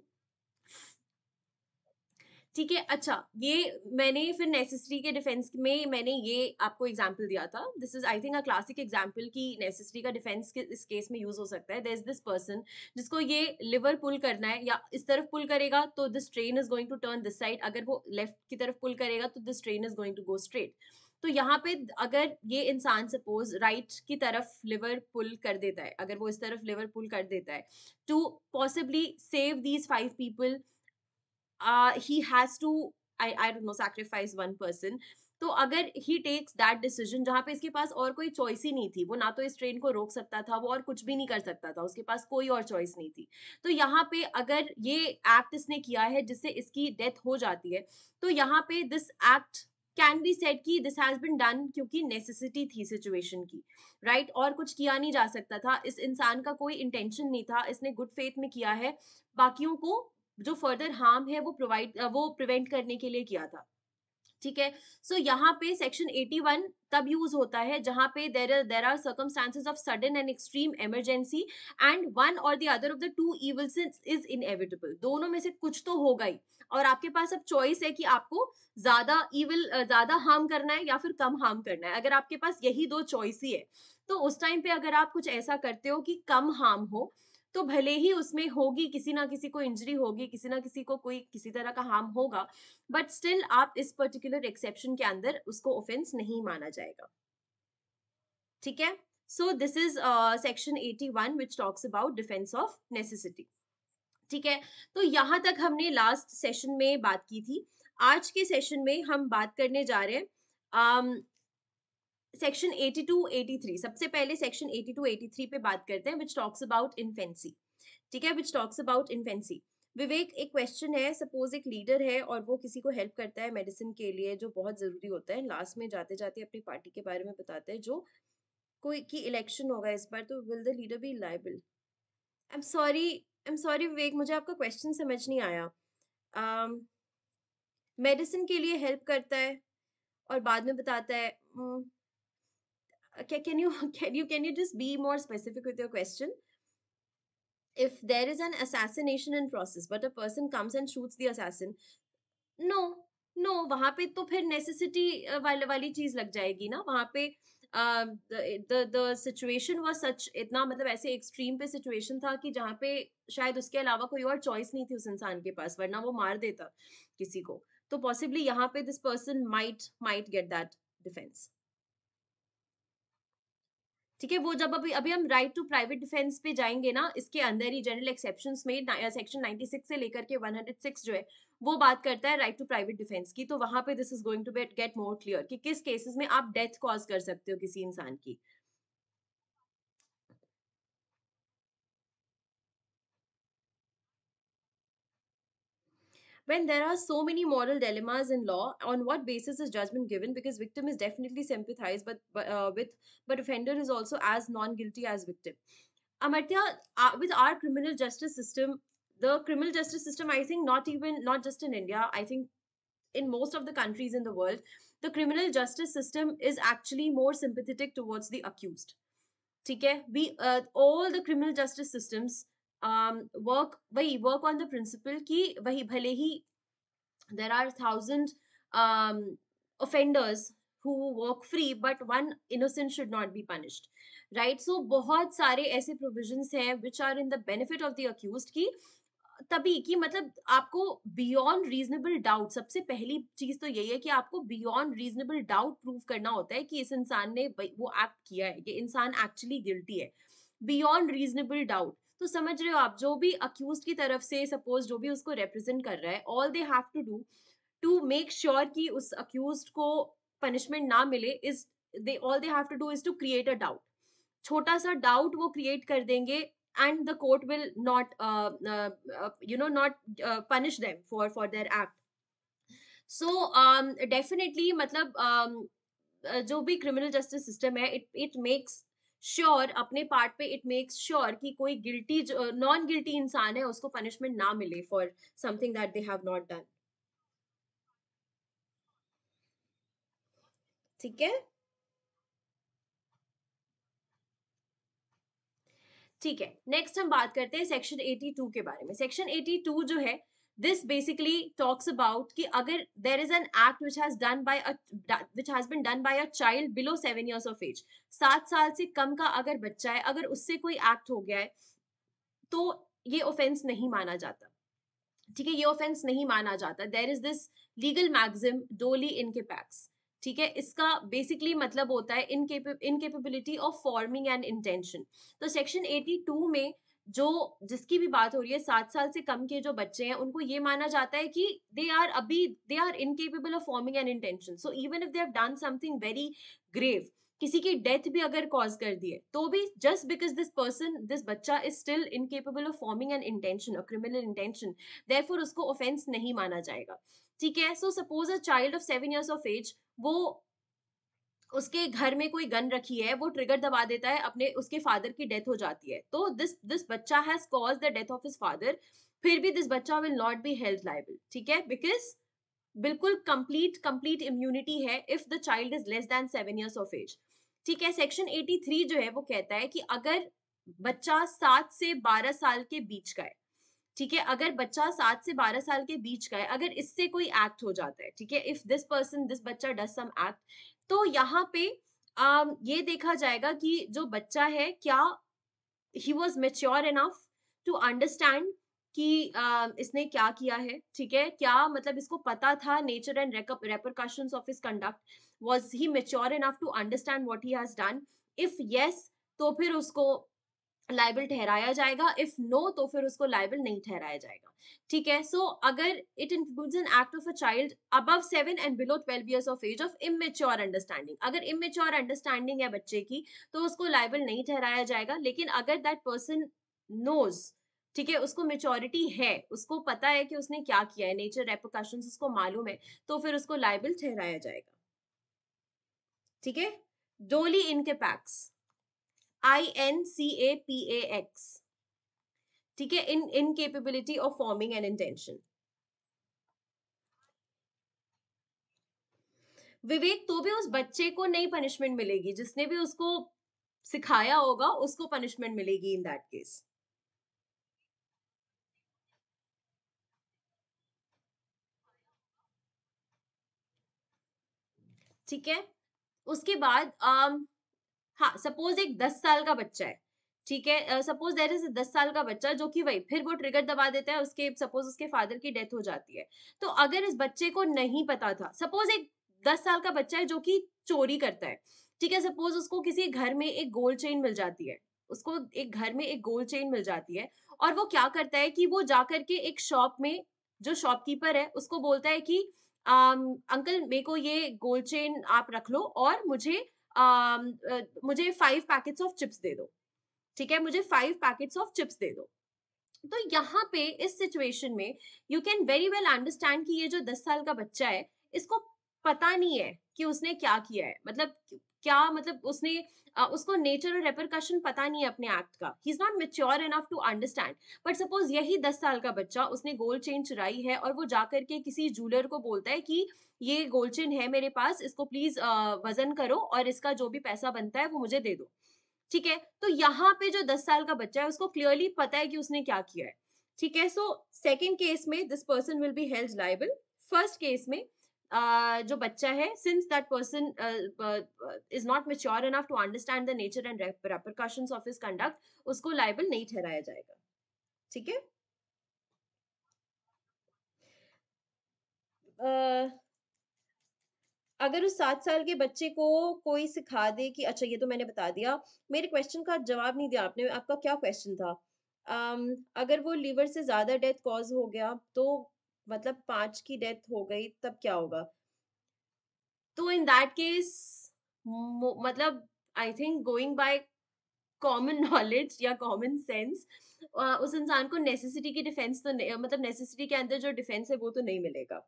ठीक है अच्छा ये मैंने फिर नेसेसरी के डिफेंस में मैंने ये आपको एग्जांपल दिया था this is I think a classic example की नेसेसरी का डिफेंस के, इस केस में यूज हो सकता है देर इज दिस पर्सन जिसको ये लिवर पुल करना है या इस तरफ पुल करेगा तो this train is going to turn this side अगर वो लेफ्ट की तरफ पुल करेगा तो this train is going to go straight तो यहाँ पे अगर ये इंसान सपोज राइट की तरफ लिवर पुल कर देता है अगर वो इस तरफ लिवर पुल कर देता है to possibly save these five people he has to I I don't know sacrifice one person तो अगर ही टेक्स दैट डिसीजन जहाँ पे इसके पास और कोई चॉइस ही नहीं थी वो ना तो इस ट्रेन को रोक सकता था वो और कुछ भी नहीं कर सकता था उसके पास कोई और चॉइस नहीं थी तो यहाँ पे अगर ये एक्ट इसने किया है जिससे इसकी डेथ हो जाती है तो यहाँ पे this act can be said कि दिस हैज बिन डन क्योंकि नेसेसिटी थी सिचुएशन की राइट right? और कुछ किया नहीं जा सकता था इस इंसान का कोई इंटेंशन नहीं था इसने गुड फेथ में किया है बाकियों को जो फर्दर हार्म है वो प्रोवाइड वो प्रिवेंट करने के लिए किया था ठीक है सो so, यहाँ पे सेक्शन 81 तब यूज होता है जहां पे there there are circumstances of sudden and extreme emergency and one or the other of the two evils is inevitable दोनों में से कुछ तो होगा ही और आपके पास अब चॉइस है कि आपको ज्यादा इविल ज्यादा हार्म करना है या फिर कम हार्म करना है अगर आपके पास यही दो चॉइस ही है तो उस टाइम पे अगर आप कुछ ऐसा करते हो कि कम हार्म हो तो भले ही उसमें होगी किसी ना किसी को इंजरी होगी किसी ना किसी को कोई किसी तरह का हार्म होगा बट स्टिल आप इस पर्टिकुलर एक्सेप्शन के अंदर उसको ऑफेंस नहीं माना जाएगा ठीक है so this is section 81 which talks about defence of necessity ठीक है तो यहां तक हमने लास्ट सेशन में बात की थी आज के सेशन में हम बात करने जा रहे हैं um, सेक्शन 82-83 सबसे पहले सेक्शन 82-83 पे बात करते हैं विच टॉक्स अबाउट इन्फेंसी ठीक है which talks about infancy Vivek एक क्वेश्चन है सपोज एक लीडर है और वो किसी को हेल्प करता है मेडिसिन के लिए जो बहुत ज़रूरी होता है लास्ट में जाते जाते अपनी पार्टी के बारे में बताते हैं जो कोई की इलेक्शन होगा इस बार तो will the leader be liable I am sorry I am sorry Vivek मुझे आपका क्वेश्चन समझ नहीं आया मेडिसिन um, के लिए हेल्प करता है और बाद में बताता है um, Uh, can you can you can you just be more specific with your question if there is an assassination in process but a person comes and shoots the assassin no no वहां पे तो फिर नेसेसिटी वाले वाली चीज लग जाएगी ना वहां पे द सिचुएशन वॉज सच इतना मतलब ऐसे एक्सट्रीम पे सिचुएशन था कि जहाँ पे शायद उसके अलावा कोई और चॉइस नहीं थी उस इंसान के पास वरना वो मार देता किसी को तो पॉसिबली यहाँ पे this person might might get that defence ठीक है वो जब अभी अभी हम राइट टू प्राइवेट डिफेंस पे जाएंगे ना इसके अंदर ही जनरल एक्सेप्शन में सेक्शन 96 से लेकर के 106 जो है वो बात करता है राइट टू प्राइवेट डिफेंस की तो वहां पे this is going to get more clear कि किस केसेस में आप डेथ कॉज कर सकते हो किसी इंसान की when there are so many moral dilemmas in law on what basis is judgment given because victim is definitely sympathized but, but uh, with but offender is also as non guilty as victim amartya uh, with our criminal justice system the criminal justice system i think not even not just in india i think in most of the countries in the world the criminal justice system is actually more sympathetic towards the accused okay we uh, all the criminal justice systems work um, वही वर्क ऑन द प्रिंसिपल कि वही भले ही there are thousand offenders who walk free but one innocent should not be punished right so बहुत सारे ऐसे प्रोविजन्स हैं which are in the benefit of the accused की तभी कि मतलब आपको बियॉन्ड रीजनेबल डाउट सबसे पहली चीज तो यही है कि आपको बियॉन्ड रीजनेबल डाउट प्रूव करना होता है कि इस इंसान ने वो एक्ट किया है कि इंसान एक्चुअली गिल्टी है बियॉन्ड रीजनेबल डाउट तो समझ रहे हो आप जो भी अक्यूज की तरफ से सपोज जो भी उसको रिप्रेजेंट कर रहा है all they have to do to make sure कि उस अक्यूज को पनिशमेंट ना मिले is they all they have to do is to create a doubt छोटा सा डाउट वो क्रिएट कर देंगे and the court will not you know not punish them for for their act so definitely मतलब um, uh, जो भी क्रिमिनल जस्टिस सिस्टम है इट इट मेक्स श्योर अपने पार्ट पे इट मेक्स श्योर कि कोई गिल्टी नॉन गिल्टी इंसान है उसको पनिशमेंट ना मिले for something that they have not done ठीक है ठीक है नेक्स्ट हम बात करते हैं सेक्शन 82 के बारे में सेक्शन 82 जो है this basically talks about ki agar there is an act which has done by a which has been done by a child below 7 years of age 7 साल से कम का अगर बच्चा है अगर उससे कोई एक्ट हो गया है तो ये ऑफेंस नहीं माना जाता ठीक है ये ऑफेंस नहीं माना जाता there is this legal maxim doli इनके पैक्स ठीक है इसका बेसिकली मतलब होता है incapability of forming and intention तो सेक्शन 82 में जो जिसकी भी बात हो रही है सात साल से कम के जो बच्चे हैं उनको ये माना जाता है कि दे आर अभी they are incapable of forming an intention so even if they have done something very grave किसी की डेथ भी अगर कॉज कर दी है तो भी just because this person this बच्चा is still incapable of forming an intention or criminal intention therefore उसको ऑफेंस नहीं माना जाएगा ठीक है so suppose a child of seven years of age वो उसके घर में कोई गन रखी है वो ट्रिगर दबा देता है अपने उसके फादर की डेथ हो जाती है तो दिस दिस बच्चा has cause the death of his father फिर भी दिस बच्चा will not be held liable ठीक है बिकॉज बिल्कुल कंप्लीट कंप्लीट इम्यूनिटी है if the child is less than seven years of age ठीक है सेक्शन 83 जो है वो कहता है कि अगर बच्चा सात से बारह साल के बीच का है ठीक है अगर बच्चा सात से बारह साल के बीच का है अगर इससे कोई एक्ट हो जाता है ठीक है इफ दिस पर्सन दिस बच्चा डज सम एक्ट तो यहाँ पे आ, ये देखा जाएगा कि जो बच्चा है क्या he was mature enough to understand कि आ, इसने क्या किया है ठीक है क्या मतलब इसको पता था nature and repercussion of his conduct was he mature enough to understand what he has done if yes तो फिर उसको लाइबल ठहराया जाएगा इफ नो तो फिर उसको लाइबल नहीं ठहराया जाएगा ठीक है सो अगर it includes an act of a child above seven and below twelve years of as of immature understanding अगर इमेच्योर अंडरस्टैंडिंग है बच्चे की तो उसको लाइबल नहीं ठहराया जाएगा लेकिन अगर दैट पर्सन नोज ठीक है उसको मेच्योरिटी है उसको पता है कि उसने क्या किया है नेचर रेपोकाशन उसको मालूम है तो फिर उसको लाइबल ठहराया जाएगा ठीक है doli incapax I N C A P A X ठीक है in incapability of forming an intention विवेक तो भी उस बच्चे को नई पनिशमेंट मिलेगी जिसने भी उसको सिखाया होगा उसको पनिशमेंट मिलेगी इन दैट केस ठीक है उसके बाद um, हाँ सपोज एक दस साल का बच्चा है ठीक है सपोज देर इज दस साल का बच्चा जो कि वही फिर वो ट्रिगर दबा देता है उसके सपोज उसके फादर की डेथ हो जाती है तो अगर इस बच्चे को नहीं पता था सपोज एक दस साल का बच्चा है जो कि चोरी करता है ठीक है सपोज उसको किसी घर में एक गोल्ड चेन मिल जाती है उसको एक घर में एक गोल्ड चेन मिल जाती है और वो क्या करता है कि वो जाकर के एक शॉप में जो शॉपकीपर है उसको बोलता है कि आ, अंकल मेरे को ये गोल्ड चेन आप रख लो और मुझे Um, uh, मुझे फाइव पैकेट्स ऑफ चिप्स दे दो ठीक है मुझे फाइव पैकेट्स ऑफ चिप्स दे दो तो यहाँ पे इस सिचुएशन में you can very well understand कि ये जो दस साल का बच्चा है इसको पता नहीं है कि उसने क्या किया है मतलब क्या मतलब उसने उसको नेचर और रेपरकशन पता नहीं है अपने एक्ट का he is not mature enough to understand but suppose यही दस साल का बच्चा उसने गोल्ड चेन चुराई है और वो जाकर के किसी जूलर को बोलता है कि ये गोल्ड चेन है मेरे पास इसको प्लीज वजन करो और इसका जो भी पैसा बनता है वो मुझे दे दो ठीक है तो यहाँ पे जो दस साल का बच्चा है उसको क्लियरली पता है कि उसने क्या किया है ठीक है सो सेकेंड केस में this person will be held liable first case में Uh, जो बच्चा है since that person is not mature enough to understand the nature and repercussion of his conduct उसको लाइबल नहीं ठहराया जाएगा ठीक है uh, अगर उस सात साल के बच्चे को कोई सिखा दे कि अच्छा ये तो मैंने बता दिया मेरे क्वेश्चन का जवाब नहीं दिया आपने आपका क्या क्वेश्चन था um, अगर वो लीवर से ज़्यादा डेथ कॉज हो गया तो मतलब पांच की डेथ हो गई तब क्या होगा तो इन दैट केस मतलब I think going by common knowledge या कॉमन सेंस उस इंसान को नेसेसिटी की डिफेंस तो नहीं मतलब नेसेसिटी के अंदर जो डिफेंस है वो तो नहीं मिलेगा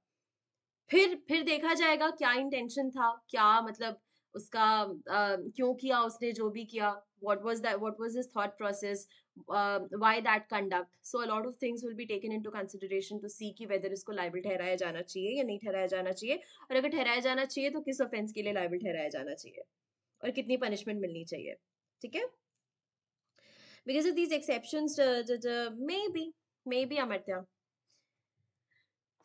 फिर फिर देखा जाएगा क्या इंटेंशन था क्या मतलब उसका क्यों किया उसने जो भी किया what was that what was his process why that conduct so a of things will be taken into consideration to see कि वेदर इसको लाइबल ठहराया जाना चाहिए या नहीं ठहराया जाना चाहिए और अगर ठहराया जाना चाहिए तो किस ऑफेंस के लिए लाइबल ठहराया जाना चाहिए और कितनी पनिशमेंट मिलनी चाहिए ठीक है because of these exception may be may be अमरत्या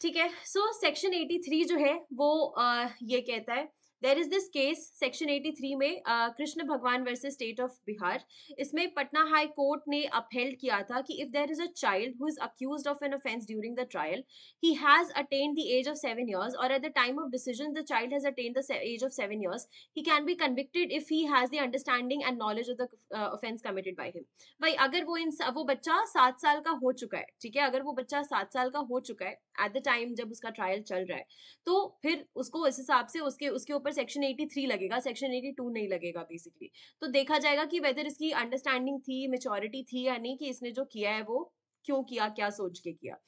ठीक है सो सेक्शन 83 जो है वो uh, ये कहता है there is this case section 83 में Krishna Bhagwan versus state of Bihar इसमें पटना हाई कोर्ट ने अपहेल्ड किया था कि if there is a child who is accused of an offence during the trial he has attain the age of seven years और at the time of decision the child has attain the age of seven years he can be convicted if he has the understanding and knowledge of the offence committed by him भाई अगर वो इन वो बच्चा सात साल का हो चुका है ठीक है अगर वो बच्चा सात साल का हो चुका है एट द टाइम जब उसका ट्रायल चल रहा है तो फिर उसको इस हिसाब से उसके उसके ऊपर सेक्शन 83 लगेगा सेक्शन 82 नहीं लगेगा बेसिकली तो देखा जाएगा कि वेदर इसकी अंडरस्टैंडिंग थी मेचोरिटी थी या नहीं कि इसने जो किया है वो क्यों किया क्या सोच के किया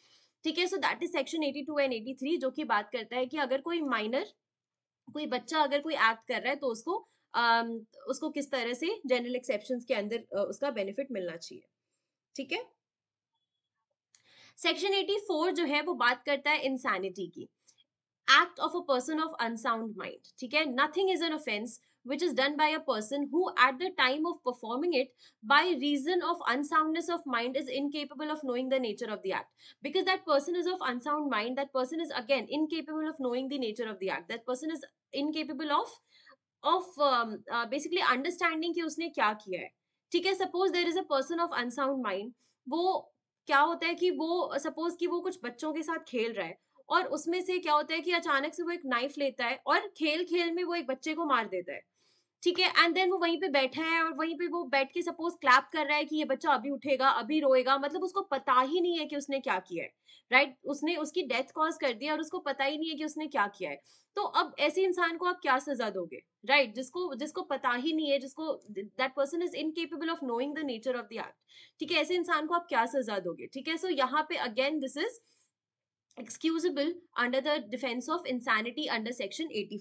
ठीक है so that is section two and three जो कि बात करता है कि अगर कोई माइनर कोई बच्चा अगर कोई एक्ट कर रहा है तो उसको उसको किस तरह से जनरल एक्सेप्शन के अंदर उसका बेनिफिट मिलना चाहिए ठीक है सेक्शन 84 जो है वो बात करता है इंसैनिटी की act of a person of unsound mind ठीक है nothing is an offence which is done by a person who at the time of performing it by reason of unsoundness of mind is incapable of knowing the nature of the act because that person is of unsound mind that person is again incapable of knowing the nature of the act that person is incapable of of basically understanding उसने क्या किया है ठीक है suppose there is a person of unsound mind वो क्या होता है कि वो सपोज कि वो कुछ बच्चों के साथ खेल रहा है और उसमें से क्या होता है कि अचानक से वो एक नाइफ लेता है और खेल खेल में वो एक बच्चे को मार देता है ठीक है एंड देन वो वहीं पे बैठा है और वहीं पे वो बैठ के सपोज क्लैप कर रहा है कि ये बच्चा अभी उठेगा अभी रोएगा मतलब उसको पता ही नहीं है कि उसने क्या किया है राइट right? उसने उसकी डेथ कॉज कर दी और उसको पता ही नहीं है कि उसने क्या किया है तो अब ऐसे इंसान को आप क्या सजा दोगे राइट right? जिसको जिसको पता ही नहीं है जिसको that person is incapable of knowing the nature of the act ठीक है ऐसे इंसान को आप क्या सजा दोगे ठीक है सो यहाँ पे again this is excusable under the defence of insanity under section eighty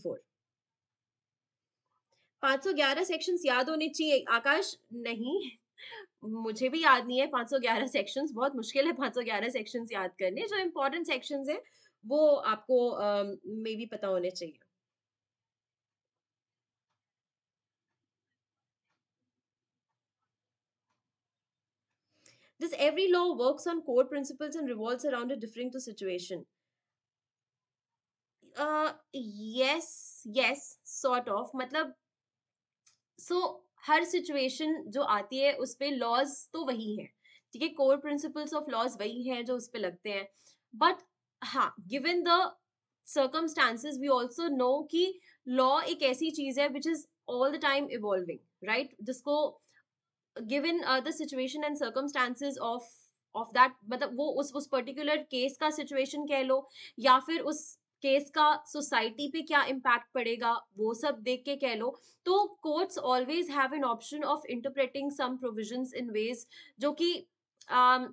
511 sections याद होने चाहिए आकाश नहीं मुझे भी याद नहीं है 511 सेक्शंस बहुत मुश्किल है 511 सेक्शंस याद करने जो इम्पोर्टेंट सेक्शंस है वो आपको मे uh, भी पता होने चाहिए This every law works on core principles and revolves around a differing to situation. Uh, yes, yes, sort of. मतलब सो so, हर सिचुएशन जो आती है उस पर लॉज तो वही है ठीक है कोर प्रिंसिपल्स ऑफ लॉज वही है जो उस पर लगते हैं बट हाँ given the circumstances we also know कि लॉ एक ऐसी चीज है which is all the time evolving right जिसको given the situation and circumstances of of that मतलब वो उस उस पर्टिकुलर केस का सिचुएशन कह लो या फिर उस केस का सोसाइटी पे क्या इम्पैक्ट पड़ेगा वो सब देख के कह लो तो courts always have an option of interpreting some provisions in ways जो कि um,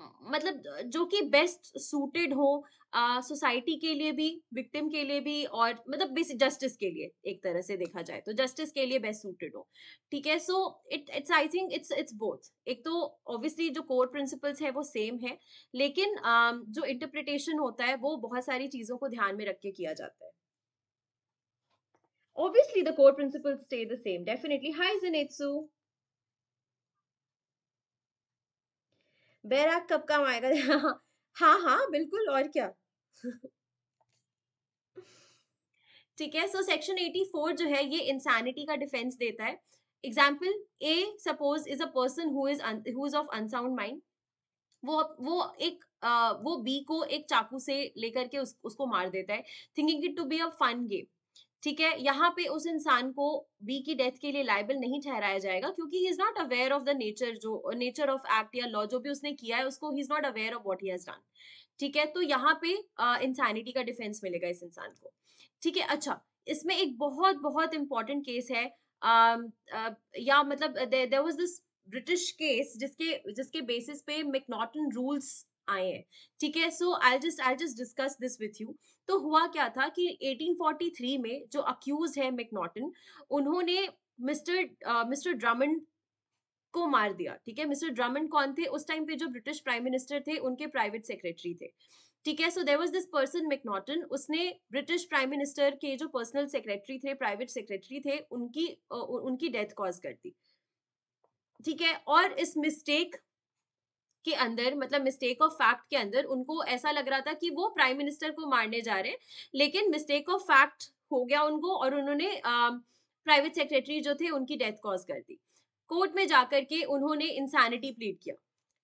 मतलब जो कि बेस्ट सूटेड हो सोसाइटी के लिए भी विक्टिम के लिए भी और मतलब जस्टिस के लिए एक तरह से देखा जाए तो जस्टिस के लिए बेस्ट सूटेड हो ठीक है so it it's I think it's it's both एक तो ऑब्वियसली जो कोर प्रिंसिपल्स है वो सेम है लेकिन uh, जो इंटरप्रिटेशन होता है वो बहुत सारी चीजों को ध्यान में रख के किया जाता है Obviously, the core principles stay the same. Definitely. Hi, Zenitsu. बैराग कब काम आएगा हाँ हाँ बिल्कुल और क्या ठीक है सो सेक्शन 84 जो है ये इंसैनिटी का डिफेंस देता है example A suppose is a person who is who is of unsound mind वो वो एक आ, वो बी को एक चाकू से लेकर के उस, उसको मार देता है thinking it to be a fun game ठीक है यहाँ पे उस इंसान को बी की डेथ के लिए लाइबल नहीं ठहराया जाएगा क्योंकि he is not aware of the nature जो नेचर ऑफ एक्ट या लॉ जो भी उसने किया है उसको he is not aware of what he has done ठीक है तो यहाँ पे इंसानिटी uh, का डिफेंस मिलेगा इस इंसान को ठीक है अच्छा इसमें एक बहुत बहुत इंपॉर्टेंट केस है uh, uh, या मतलब there was this British case जिसके जिसके बेसिस पे मेकनॉटन रूल्स आए हैं ठीक है so I just I just discuss this with you तो हुआ क्या था कि 1843 में जो अक्यूज है मैकनॉटन उन्होंने मिस्टर मिस्टर ड्रामंड को मार दिया ठीक है मिस्टर ड्रामंड कौन थे उस टाइम पे जो ब्रिटिश प्राइम मिनिस्टर थे उनके प्राइवेट सेक्रेटरी थे ठीक है so there was this person McNaughton उसने ब्रिटिश प्राइम मिनिस्टर के जो पर्सनल सेक्रेटरी थे प्राइवेट सेक्रेटरी थे उनकी उनकी डेथ कॉज कर दी ठीक है और इस मिस्टेक के अंदर मतलब मिस्टेक ऑफ फैक्ट के अंदर उनको ऐसा लग रहा था कि वो प्राइम मिनिस्टर को मारने जा रहे हैं लेकिन मिस्टेक ऑफ फैक्ट हो गया उनको और उन्होंने प्राइवेट सेक्रेटरी जो थे उनकी डेथ कॉज कर दी कोर्ट में जाकर के उन्होंने इंसैनिटी प्लीड किया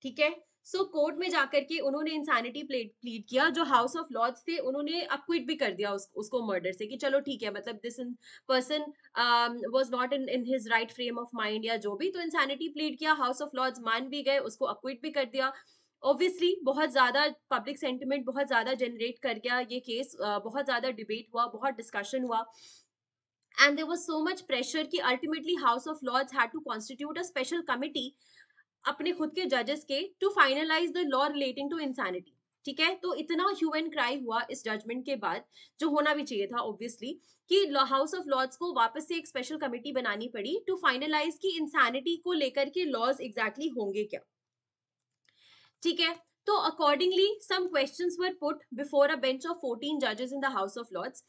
ठीक है सो so, कोर्ट में जाकर के उन्होंने इंसानिटी प्लीड किया जो हाउस ऑफ लॉर्ड्स थे उन्होंने अक्विट भी कर दिया उस, उसको मर्डर से कि चलो ठीक है मतलब this person was not in in his right frame of mind या जो भी तो इंसानिटी प्लीड किया हाउस ऑफ लॉर्ड्स मान भी गए उसको अक्विट भी कर दिया ऑब्वियसली बहुत ज़्यादा पब्लिक सेंटिमेंट बहुत ज़्यादा जनरेट कर गया ये केस uh, बहुत ज़्यादा डिबेट हुआ बहुत डिस्कशन हुआ and there was so much pressure कि ultimately House of Lords had to constitute a special committee अपने खुद के जजेस के to finalise the law relating to insanity ठीक है तो इतना ह्यूमन क्राई हुआ इस जजमेंट के बाद जो होना भी चाहिए था ऑब्वियसली कि हाउस ऑफ लॉर्ड्स को वापस से एक स्पेशल कमेटी बनानी पड़ी टू फाइनलाइज की इंसानिटी को लेकर के लॉज एग्जैक्टली होंगे क्या ठीक है तो accordingly some questions were put before a bench of fourteen जजेस in the House of Lords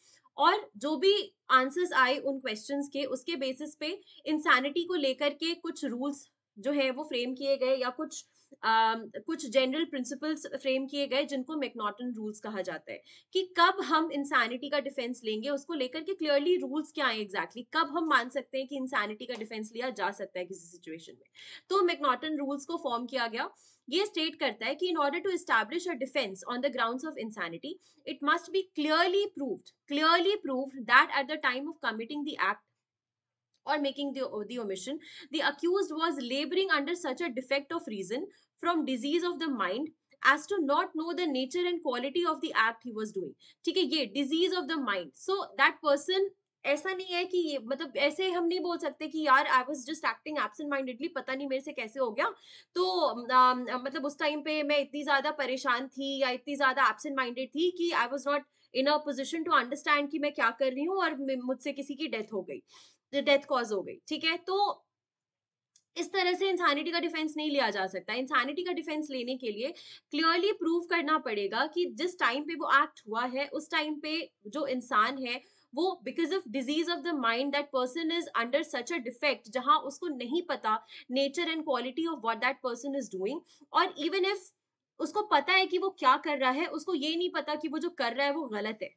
और जो भी आंसर्स आए उन क्वेश्चंस के उसके बेसिस पे इंसानिटी को लेकर के कुछ रूल्स जो है वो फ्रेम किए गए या कुछ आ, कुछ जनरल प्रिंसिपल्स फ्रेम किए गए जिनको मैकनॉटन रूल्स कहा जाता है कि कब हम इंसानिटी का डिफेंस लेंगे उसको लेकर के क्लियरली रूल्स क्या है एग्जैक्टली exactly, कब हम मान सकते हैं कि इंसानिटी का डिफेंस लिया जा सकता है किसी सिचुएशन में तो मैकनॉटन रूल्स को फॉर्म किया गया ये स्टेट करता है कि in order to establish a defence on the grounds of insanity it must be clearly proved clearly proved that at the time of committing the act or making the, the omission, the accused was laboring under such a defect of reason from disease of the mind as to not know the nature and quality of the act he was doing. theek hai ye disease of the mind. So that person ऐसा नहीं है कि ये मतलब ऐसे हम नहीं बोल सकते कि यार I was just acting absent mindedly पता नहीं मेरे से कैसे हो गया तो आ, मतलब उस टाइम पे मैं इतनी ज्यादा परेशान थी या इतनी ज्यादा एबसेंट माइंडेड थी कि I was not in a position to understand कि मैं क्या कर रही हूँ और मुझसे किसी की डेथ हो गई डेथ कॉज हो गई ठीक है तो इस तरह से इंसानिटी का डिफेंस नहीं लिया जा सकता इंसानिटी का डिफेंस लेने के लिए क्लियरली प्रूव करना पड़ेगा कि जिस टाइम पे वो एक्ट हुआ है उस टाइम पे जो इंसान है वो because of disease of the mind that person is under such a defect जहां उसको नहीं पता nature and quality of what that person is doing और इवन इफ उसको पता है कि वो क्या कर रहा है उसको ये नहीं पता कि वो जो कर रहा है वो गलत है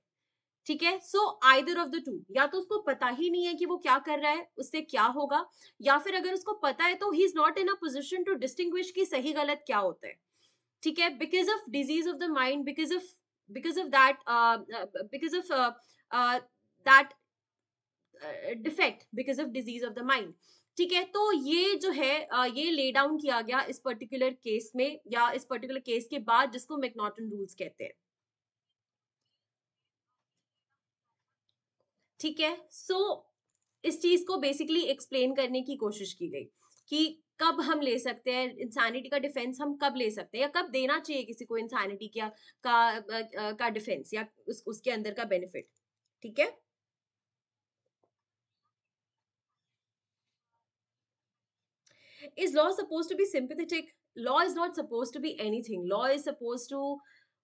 ठीक है so either of the two या तो उसको पता ही नहीं है कि वो क्या कर रहा है उससे क्या होगा या फिर अगर उसको पता है तो he is not in a position to distinguish कि सही गलत क्या होता है ठीक है because of disease of the mind because of because of that because of that defect because of disease of the mind ठीक है तो ये जो है uh, ये ले डाउन किया गया इस पर्टिकुलर केस में या इस पर्टिकुलर केस के बाद जिसको मैकनॉटन रूल्स कहते हैं ठीक है सो so, इस चीज को बेसिकली एक्सप्लेन करने की कोशिश की गई कि कब हम ले सकते हैं इंसानिटी का डिफेंस हम कब ले सकते हैं या कब देना चाहिए किसी को इंसानिटी का का डिफेंस या उस, उसके अंदर का बेनिफिट ठीक है is law suppose to be sympathetic law is not suppose to be anything law is suppose to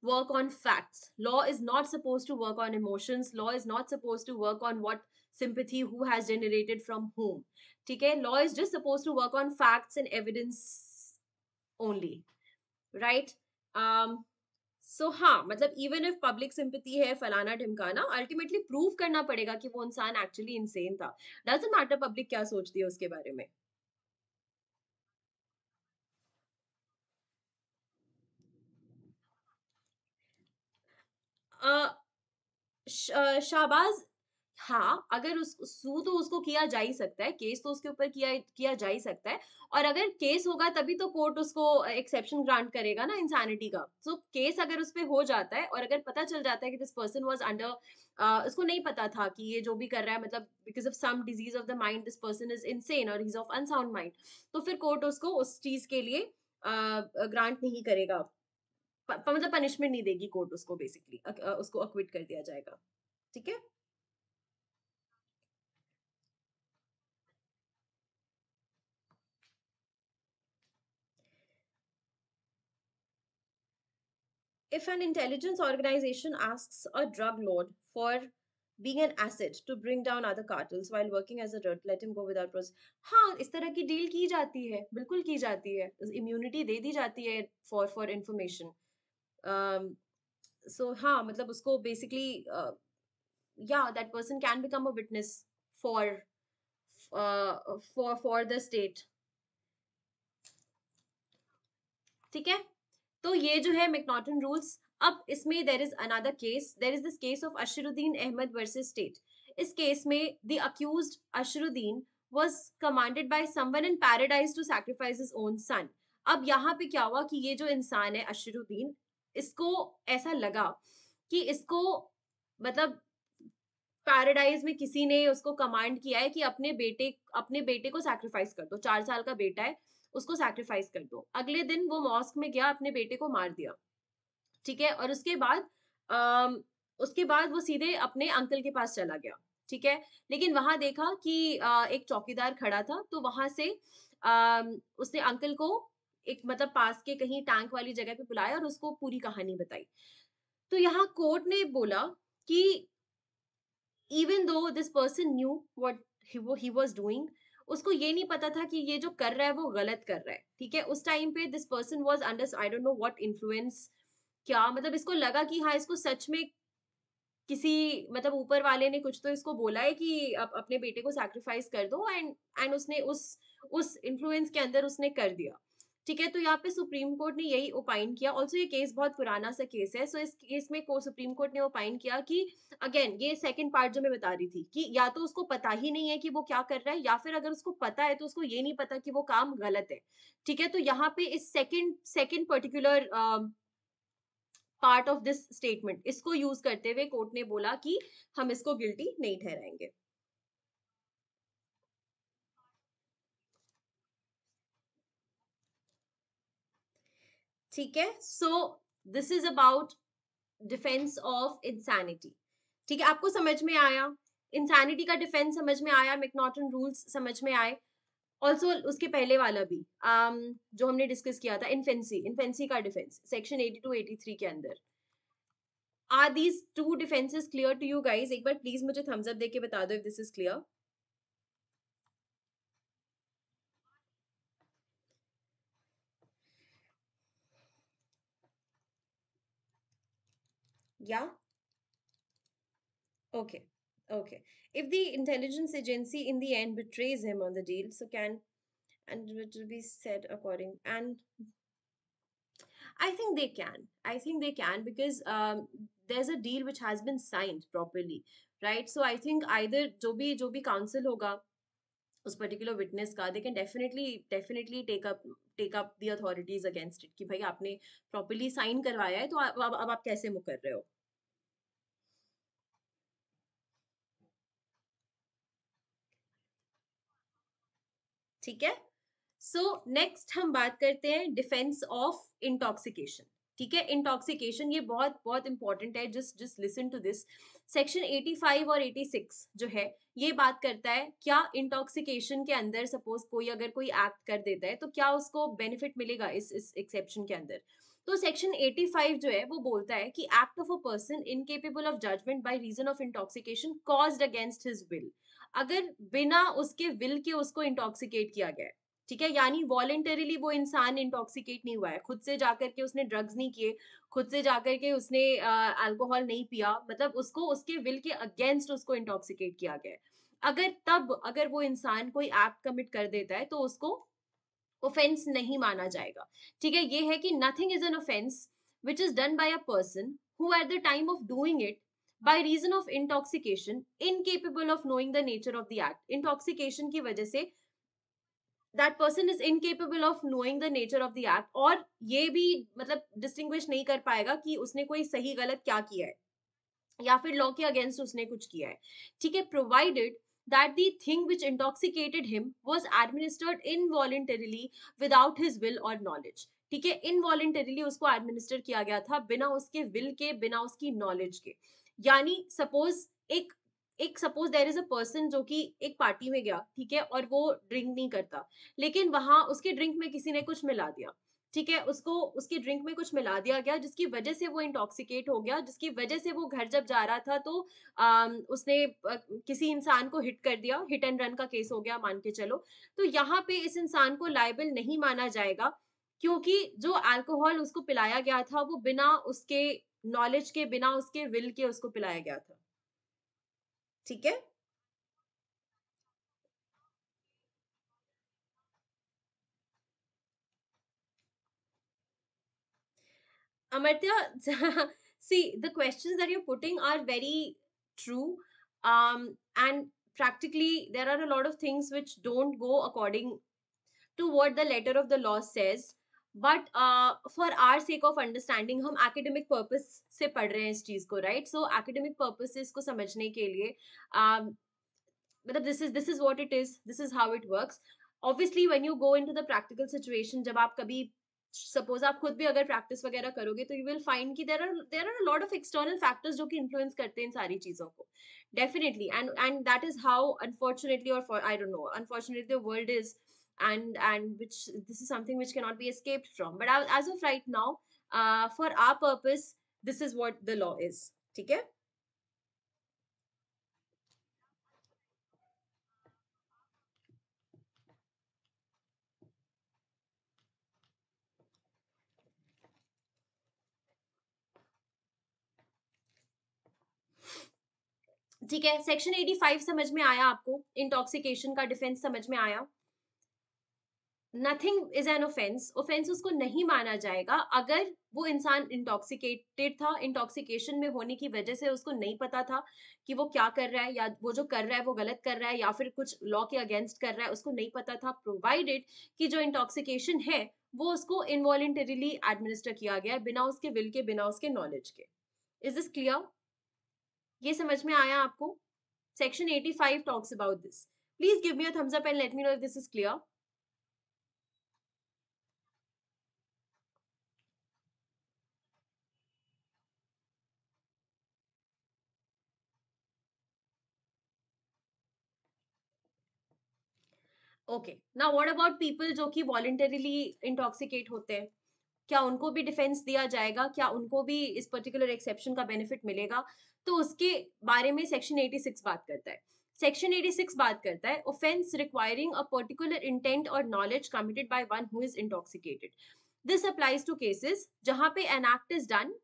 work on facts. Law is not supposed to work on emotions. Law is not supposed to work on what sympathy who has generated from whom. Okay, law is just supposed to work on facts and evidence only, right? Um, so so, हाँ मतलब इवन इफ पब्लिक सिंपथी है फलाना ढिमकाना अल्टीमेटली प्रूव करना पड़ेगा कि वो इंसान एक्चुअली इंसेन था डजेंट मैटर पब्लिक क्या सोचती है उसके बारे में शाहबाज हाँ अगर उस सू तो उसको किया जा ही सकता है केस तो उसके ऊपर किया किया जा ही सकता है और अगर केस होगा तभी तो कोर्ट उसको एक्सेप्शन ग्रांट करेगा ना इंसानिटी का सो so, केस अगर उस पर हो जाता है और अगर पता चल जाता है कि दिस पर्सन वाज अंडर उसको नहीं पता था कि ये जो भी कर रहा है मतलब because of some disease of the mind this person is insane और इज ऑफ अनसाउंड माइंड तो फिर कोर्ट उसको उस चीज के लिए ग्रांट uh, नहीं करेगा मतलब पनिशमेंट नहीं देगी कोर्ट उसको बेसिकली उसको अक्विट कर दिया जाएगा ठीक है If an intelligence organization asks a drug lord for being an asset to bring down other cartels while working as a drug, let him go without process. हाँ इस तरह की डील की जाती है बिल्कुल की जाती है इम्यूनिटी दे दी जाती है for for information so um, हाँ मतलब उसको बेसिकली या that person can become a witness for for for the state ठीक है तो ये जो है मैकनॉटन रूल्स अब इसमें there is another case there is this case of Ashruddin Ahmed versus state इस केस में the accused Ashruddin was commanded by someone in paradise to sacrifice his own son अब यहाँ पे क्या हुआ कि ये जो इंसान है अशरुद्दीन इसको ऐसा लगा कि इसको मतलब पैराडाइज में किसी ने उसको कमांड किया है कि अपने बेटे अपने बेटे को सैक्रिफाइस कर दो चार साल का बेटा है उसको सैक्रिफाइस कर दो अगले दिन वो मॉस्क में गया अपने बेटे को मार दिया ठीक है और उसके बाद आ, उसके बाद वो सीधे अपने अंकल के पास चला गया ठीक है लेकिन वहां देखा कि आ, एक चौकीदार खड़ा था तो वहां से आ, उसने अंकल को एक मतलब पास के कहीं टैंक वाली जगह पे बुलाया और उसको पूरी कहानी बताई तो यहाँ कोर्ट ने बोला कि even though this person knew what he was doing उसको ये नहीं पता था कि ये जो कर रहा है वो गलत कर रहा है ठीक है उस टाइम पे this person was under I don't know what influence क्या मतलब इसको लगा कि हाँ इसको सच में किसी मतलब ऊपर वाले ने कुछ तो इसको बोला है कि आप अपने बेटे को सैक्रिफाइस कर दो एंड एंड उसने उस उस इन्फ्लुएंस के अंदर उसने कर दिया ठीक है तो यहाँ पे सुप्रीम कोर्ट ने यही ओपाइन किया ऑल्सो ये केस बहुत पुराना सा केस है सो so, इस केस में को सुप्रीम कोर्ट ने ओपाइन किया कि अगेन ये सेकंड पार्ट जो मैं बता रही थी कि या तो उसको पता ही नहीं है कि वो क्या कर रहा है या फिर अगर उसको पता है तो उसको ये नहीं पता कि वो काम गलत है ठीक है तो यहाँ पे इस second second particular part of this statement इसको यूज करते हुए कोर्ट ने बोला कि हम इसको गिल्टी नहीं ठहराएंगे ठीक है so this is about defence of insanity ठीक है आपको समझ में आया इंसैनिटी का डिफेंस समझ में आया मैकनॉटन रूल्स समझ में आए ऑल्सो उसके पहले वाला भी um, जो हमने डिस्कस किया था इन्फेंसी इन्फेंसी का defence section eighty two eighty three के अंदर are these two defences clear to you guys एक बार प्लीज मुझे थम्स अप बता दो if this is clear Yeah? Okay. Okay. If the intelligence agency in the end betrays him on the deal, so can and it will be said according and I think they can. I think they can because um, there's a deal which has been signed properly, right? So I think either जो भी जो भी counsel होगा उस particular witness का they can definitely definitely take up take up the authorities against it कि भाई आपने प्रॉपरली साइन करवाया है तो अब अब, आप, आप कैसे मुकर रहे हो ठीक है सो so, नेक्स्ट हम बात करते हैं डिफेंस ऑफ इंटॉक्सिकेशन ठीक है इंटॉक्सिकेशन ये बहुत बहुत इंपॉर्टेंट है just just listen to this section 85 और 86 जो है ये बात करता है क्या इंटॉक्सिकेशन के अंदर सपोज कोई अगर कोई एक्ट कर देता है तो क्या उसको बेनिफिट मिलेगा इस इस एक्सेप्शन के अंदर तो सेक्शन 85 जो है वो बोलता है कि act of a person incapable of judgement by reason of intoxication cause against his will अगर बिना उसके विल के उसको इंटॉक्सिकेट किया गया ठीक है यानी वॉलेंटरीली वो इंसान इंटॉक्सिकेट नहीं हुआ है खुद से जाकर के उसने ड्रग्स नहीं किए खुद से जाकर के उसने अल्कोहल नहीं पिया मतलब उसको उसके विल के अगेंस्ट उसको इंटॉक्सिकेट किया गया है अगर तब अगर वो इंसान कोई एक्ट कमिट कर देता है तो उसको ऑफेंस नहीं माना जाएगा ठीक है ये है कि nothing is an offence which is done by a person who at the time of doing it by reason of intoxication incapable of knowing the nature of the act intoxication की वजह से that person is incapable of knowing the nature of the act और ये भी मतलब डिस्टिंग्विश नहीं कर पाएगा कि उसने कोई सही गलत क्या किया है या फिर लॉ के अगेंस्ट उसने कुछ किया है ठीक है provided that the thing which intoxicated him was administered involuntarily without his will और नॉलेज ठीक है इनवॉलेंटरीली उसको एडमिनिस्टर किया गया था बिना उसके विल के बिना उसकी नॉलेज के यानी सपोज एक एक suppose there is a person जो कि एक पार्टी में गया ठीक है और वो ड्रिंक नहीं करता लेकिन वहां उसके ड्रिंक में किसी ने कुछ मिला दिया ठीक है उसको उसके ड्रिंक में कुछ मिला दिया गया जिसकी वजह से वो इंटॉक्सिकेट हो गया जिसकी वजह से वो घर जब जा रहा था तो आ, उसने किसी इंसान को हिट कर दिया हिट एंड रन का केस हो गया मान के चलो तो यहाँ पे इस इंसान को लाइबल नहीं माना जाएगा क्योंकि जो अल्कोहल उसको पिलाया गया था वो बिना उसके नॉलेज के बिना उसके विल के उसको पिलाया गया था ठीक है Amartya, see, the questions that you're putting are very true. Um, and practically, there are a lot of things which don't go according to what the letter of the law says. But for our sake of understanding हम एकेडमिक पर्पज से पढ़ रहे हैं इस चीज़ को राइट सो एकेडमिक पर्पसेस को समझने के लिए um, मतलब this is this is what it is this is how it work obviously when you go into the practical situation जब आप कभी सपोज आप खुद भी अगर प्रैक्टिस वगैरह करोगे तो यू विल फाइंड की there are there are lot of external factors जो कि इन्फ्लुएंस करते हैं इन सारी चीज़ों को definitely and and that is how unfortunately और I don't know unfortunately world is and and which this is something which cannot be escaped from but as of right now uh, for our purpose this is what the law is okay ठीक है सेक्शन 85 समझ में आया आपको इंटॉक्सिकेशन का डिफेंस समझ में आया nothing is an offence offence उसको नहीं माना जाएगा अगर वो इंसान इंटॉक्सिकेटेड था इंटॉक्सिकेशन में होने की वजह से उसको नहीं पता था कि वो क्या कर रहा है या वो जो कर रहा है वो गलत कर रहा है या फिर कुछ लॉ के अगेंस्ट कर रहा है उसको नहीं पता था प्रोवाइडेड कि जो इंटॉक्सिकेशन है वो उसको इनवॉलेंटरीली एडमिनिस्टर किया गया है बिना उसके विल के बिना उसके नॉलेज के इज दिस क्लियर ये समझ में आया आपको section eighty five talks about this please give me a thumbs up and let me know if this is clear okay ना व्हाट अबाउट पीपल जो कि वॉलेंटरीली इंटॉक्सिकेट होते हैं क्या उनको भी डिफेंस दिया जाएगा क्या उनको भी इस पर्टिकुलर एक्सेप्शन का बेनिफिट मिलेगा तो उसके बारे में सेक्शन 86 बात करता है सेक्शन 86 बात करता है offence requiring a particular intent और knowledge committed by one who is intoxicated this applies to cases जहां पे an act is done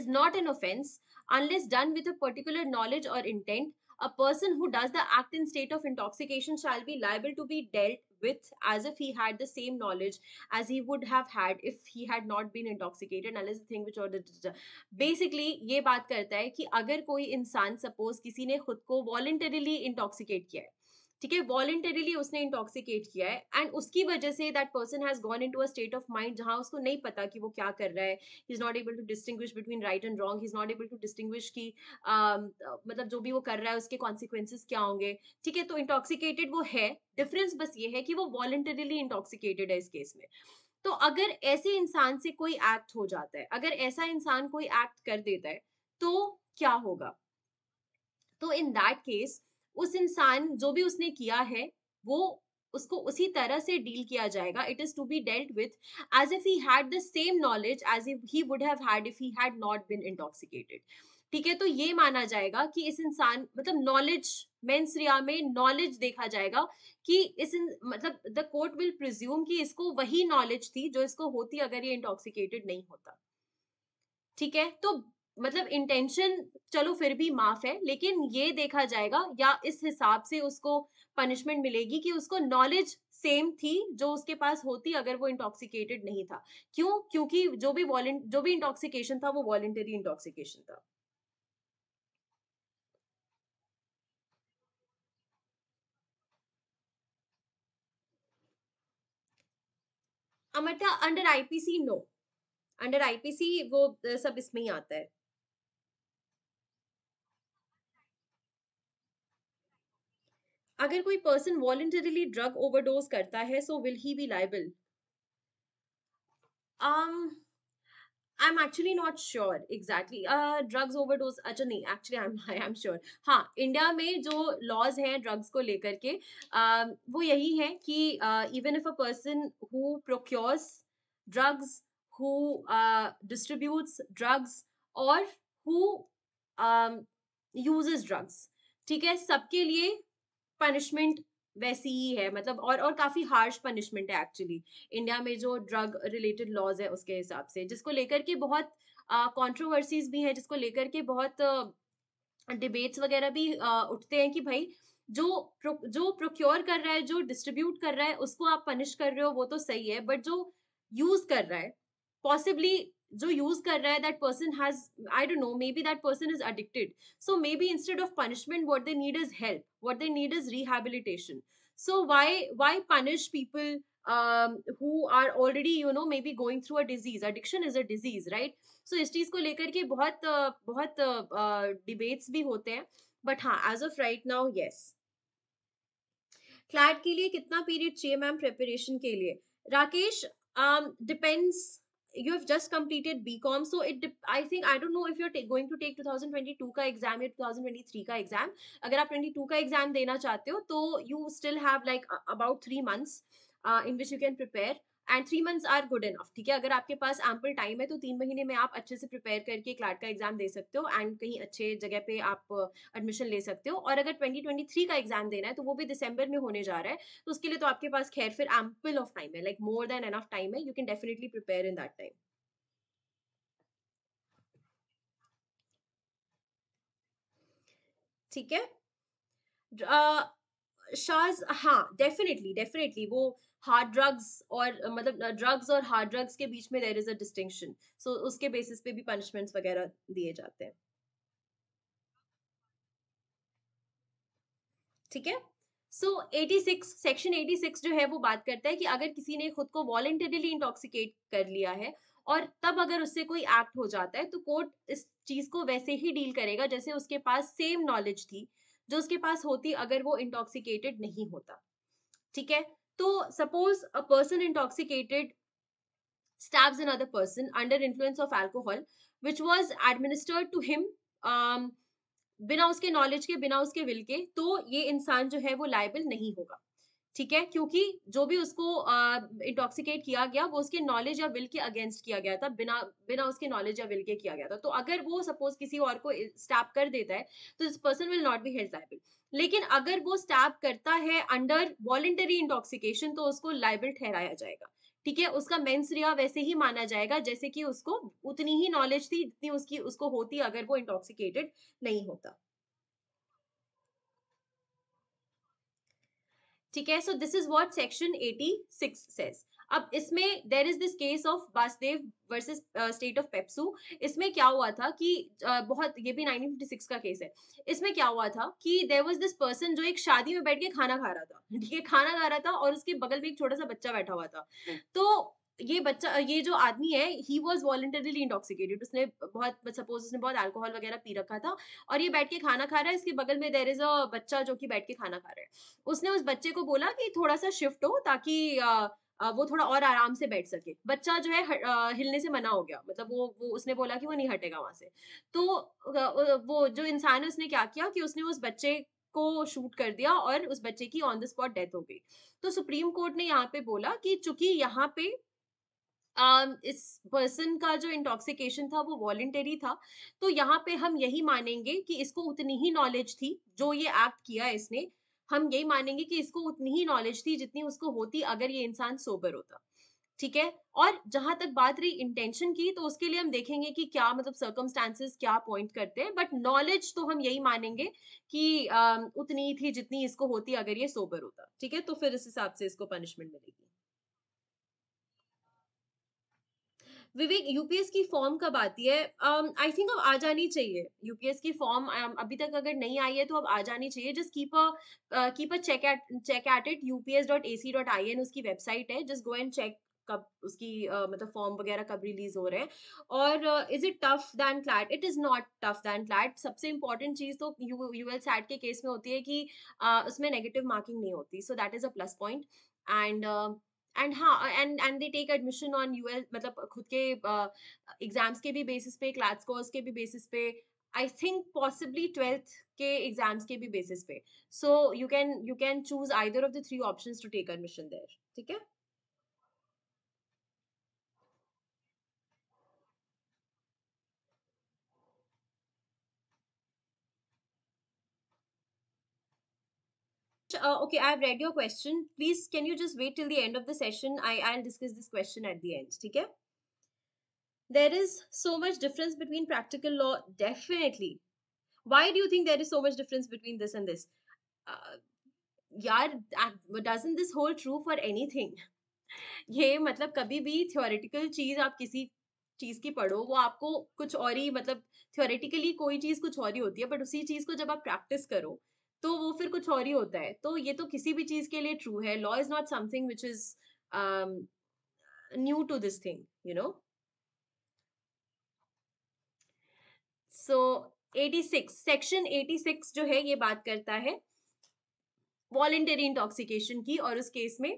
is not an offence unless done with a particular knowledge और intent a person who does the act in state of intoxication shall be liable to be dealt with as if he had the same knowledge as he would have had if he had not been intoxicated unless the thing which or basically ये बात करता है कि अगर कोई इंसान suppose किसी ने खुद को voluntarily intoxicate किया है ठीक है वॉलेंटरीली उसने इंटॉक्सिकेट किया है एंड उसकी वजह से that person has gone into a state of mind जहां उसको नहीं पता कि वो क्या कर रहा है he is not able to distinguish between right and wrong he is not able to distinguish की मतलब जो भी वो कर रहा है उसके कॉन्सिक्वेंसेज क्या होंगे ठीक है तो इंटॉक्सिकेटेड वो है डिफरेंस बस ये है कि वो वॉलेंटरीली इंटॉक्सिकेटेड है इस केस में तो अगर ऐसे इंसान से कोई एक्ट हो जाता है अगर ऐसा इंसान कोई एक्ट कर देता है तो क्या होगा तो इन दैट केस उस इंसान जो भी उसने किया है वो उसको उसी तरह से डील किया जाएगा it is to be dealt with as if he had the same knowledge as if he would have had if he had not been intoxicated ठीक है तो ये माना जाएगा कि इस इंसान मतलब नॉलेज मेंस रिया में नॉलेज देखा जाएगा कि इस मतलब द कोर्ट विल प्रिज्यूम कि इसको वही नॉलेज थी जो इसको होती अगर ये इंटॉक्सिकेटेड नहीं होता ठीक है तो मतलब इंटेंशन चलो फिर भी माफ है लेकिन ये देखा जाएगा या इस हिसाब से उसको पनिशमेंट मिलेगी कि उसको नॉलेज सेम थी जो उसके पास होती अगर वो इंटॉक्सिकेटेड नहीं था क्यों क्योंकि जो भी जो भी इंटॉक्सिकेशन था वो वॉलेंटरी इंटॉक्सिकेशन था अमरता under IPC no under IPC वो सब इसमें ही आता है अगर कोई पर्सन वॉलेंटरीली ड्रग ओवरडोज करता है so will he be liable um I'm actually not sure exactly. Uh, drugs overdose. अच्छा नहीं actually I'm I am sure. हाँ इंडिया में जो laws हैं drugs को लेकर के uh, वो यही है कि uh, even if a person who procures drugs, who uh, distributes drugs or who um, uses drugs, ठीक है सबके लिए पनिशमेंट वैसी ही है मतलब और और काफ़ी हार्श पनिशमेंट है एक्चुअली इंडिया में जो ड्रग रिलेटेड लॉज है उसके हिसाब से जिसको लेकर के बहुत कॉन्ट्रोवर्सीज uh, भी हैं जिसको लेकर के बहुत डिबेट्स uh, वगैरह भी uh, उठते हैं कि भाई जो प्रो, जो प्रोक्योर कर रहा है जो डिस्ट्रीब्यूट कर रहा है उसको आप पनिश कर रहे हो वो तो सही है बट जो यूज कर रहा है पॉसिबली जो यूज कर रहा है that person has I don't know maybe that person is addicted so maybe instead of punishment what they need is help what they need is rehabilitation so why why punish people um, who are already you know maybe going through a disease addiction is a disease right so इस चीज को लेकर के बहुत बहुत डिबेट्स भी होते हैं बट हाँ as of right now yes CLAT के लिए कितना पीरियड चाहिए मैम प्रिपरेशन के लिए Rakesh depends you have just completed bcom so it i think i don't know if you're going to take 2022 ka exam or 2023 ka exam agar aap 22 ka exam dena chahte ho to you still have like about 3 months uh, in which you can prepare and three months are good enough ठीक है अगर आपके पास एम्पल टाइम है तो तीन महीने में आप अच्छे से प्रिपेयर करके क्लार्ट का एग्जाम दे सकते हो एंड कहीं अच्छे जगह पे आप एडमिशन ले सकते हो और अगर 2023 का एग्जाम देना है तो वो भी दिसंबर में होने जा रहा है तो उसके लिए तो आपके पास खैर फिर एम्पल ऑफ टाइम है like more than enough time है you can definitely prepare in that time ठीक है शाज हाँ डेफिनेटली डेफिनेटली वो हार्ड ड्रग्स और मतलब ड्रग्स और हार्ड ड्रग्स के बीच में देर इज अ डिस्टिंक्शन सो उसके बेसिस पे भी पनिशमेंट्स वगैरह दिए जाते हैं ठीक है so eighty six section six जो है वो बात करता है कि अगर किसी ने खुद को वॉलेंटरीली इंटॉक्सिकेट कर लिया है और तब अगर उससे कोई एक्ट हो जाता है तो कोर्ट इस चीज को वैसे ही डील करेगा जैसे उसके पास सेम नॉलेज थी जो उसके पास होती अगर वो इंटॉक्सिकेटेड नहीं होता ठीक है तो suppose a person intoxicated stabs other person under influence of alcohol which was administered to him बिना उसके नॉलेज के बिना उसके विल के तो ये इंसान जो है वो लाइबल नहीं होगा ठीक है क्योंकि जो भी उसको इंटॉक्सिकेट किया गया वो उसके नॉलेज या विल के अगेंस्ट किया गया था बिना बिना उसके नॉलेज या विल के किया गया था तो अगर वो सपोज किसी और को स्टैप कर देता है तो this person will not be held liable लेकिन अगर वो स्टैप करता है अंडर वॉलेंटरी इंटॉक्सिकेशन तो उसको लाइबल ठहराया जाएगा ठीक है उसका मेंस रिया वैसे ही माना जाएगा जैसे कि उसको उतनी ही नॉलेज थी जितनी उसकी उसको होती अगर वो इंटॉक्सिकेटेड नहीं होता ठीक है so this is what section eighty six says अब इसमें there is this case of Vasudev versus state of PEPSU इसमें क्या हुआ था कि uh, बहुत ये भी 1956 का केस है इसमें क्या हुआ था कि देर वॉज दिस पर्सन जो एक शादी में बैठ के खाना खा रहा था ठीक है खाना खा रहा था और उसके बगल में एक छोटा सा बच्चा बैठा हुआ था हम्म। तो ये बच्चा ये जो आदमी है ही वॉज वॉलेंटरीली इंटॉक्सिकेटेड उसने बहुत सपोज उसने बहुत अल्कोहल वगैरह पी रखा था और ये बैठ के खाना खा रहा है इसके बगल में देर इज अ बच्चा जो कि बैठ के खाना खा रहा है उसने उस बच्चे को बोला कि थोड़ा सा शिफ्ट हो ताकि वो थोड़ा और आराम से बैठ सके बच्चा जो है हिलने से मना हो गया मतलब वो वो उसने बोला कि वो नहीं हटेगा वहां से तो वो जो इंसान है उसने क्या किया कि उसने उस बच्चे को शूट कर दिया और उस बच्चे की ऑन द स्पॉट डेथ हो गई तो सुप्रीम कोर्ट ने यहाँ पे बोला कि चूंकि यहाँ पे Um, इस पर्सन का जो इंटॉक्सिकेशन था वो वॉलेंटरी था तो यहाँ पे हम यही मानेंगे कि इसको उतनी ही नॉलेज थी जो ये एक्ट किया इसने हम यही मानेंगे कि इसको उतनी ही नॉलेज थी जितनी उसको होती अगर ये इंसान सोबर होता ठीक है और जहां तक बात रही इंटेंशन की तो उसके लिए हम देखेंगे कि क्या मतलब सर्कमस्टांसेस क्या पॉइंट करते हैं बट नॉलेज तो हम यही मानेंगे कि आ, um, उतनी थी जितनी इसको होती अगर ये सोबर होता ठीक है तो फिर इस हिसाब से इसको पनिशमेंट मिलेगी विवेक यूपीएस की फॉर्म कब आती है आई um, थिंक अब आ जानी चाहिए यूपीएस की फॉर्म um, अभी तक अगर नहीं आई है तो अब आ जानी चाहिए just keep a keep a check at check at it UPS dot A C dot I N उसकी वेबसाइट है जस्ट गो एंड चेक कब उसकी uh, मतलब फॉर्म वगैरह कब रिलीज हो रहे हैं और is it tough than CLAT it is not tough than CLAT सबसे इंपॉर्टेंट चीज तो यू यू एल सैट के केस में होती है कि uh, उसमें नेगेटिव मार्किंग नहीं होती so that is a plus point and and हाँ and and they take admission on you मतलब खुद के एग्जाम्स uh, के भी बेसिस पे क्लास कोर्स के भी बेसिस पे आई थिंक पॉसिबली ट्वेल्थ के एग्जाम्स के भी बेसिस पे so you can you can choose either of the three option to take admission there ठीक है uh, okay, I have read your question. Please, can you just wait till the end of the session? I, I'll discuss this question at the end, okay? There is so much difference between practical law, definitely. Why do you think there is so much difference between this and this? Uh, यार doesn't this hold true for anything? ये मतलब कभी भी थ्योरेटिकल चीज आप किसी चीज की पढ़ो वो आपको कुछ और ही मतलब थ्योरेटिकली कोई चीज कुछ और ही होती है बट उसी चीज को जब आप प्रैक्टिस करो तो वो फिर कुछ और ही होता है तो ये तो किसी भी चीज के लिए ट्रू है law is not something which is new to this thing you know so 86 section 86 जो है ये बात करता है वॉलेंटरी इंटॉक्सिकेशन की और उस केस में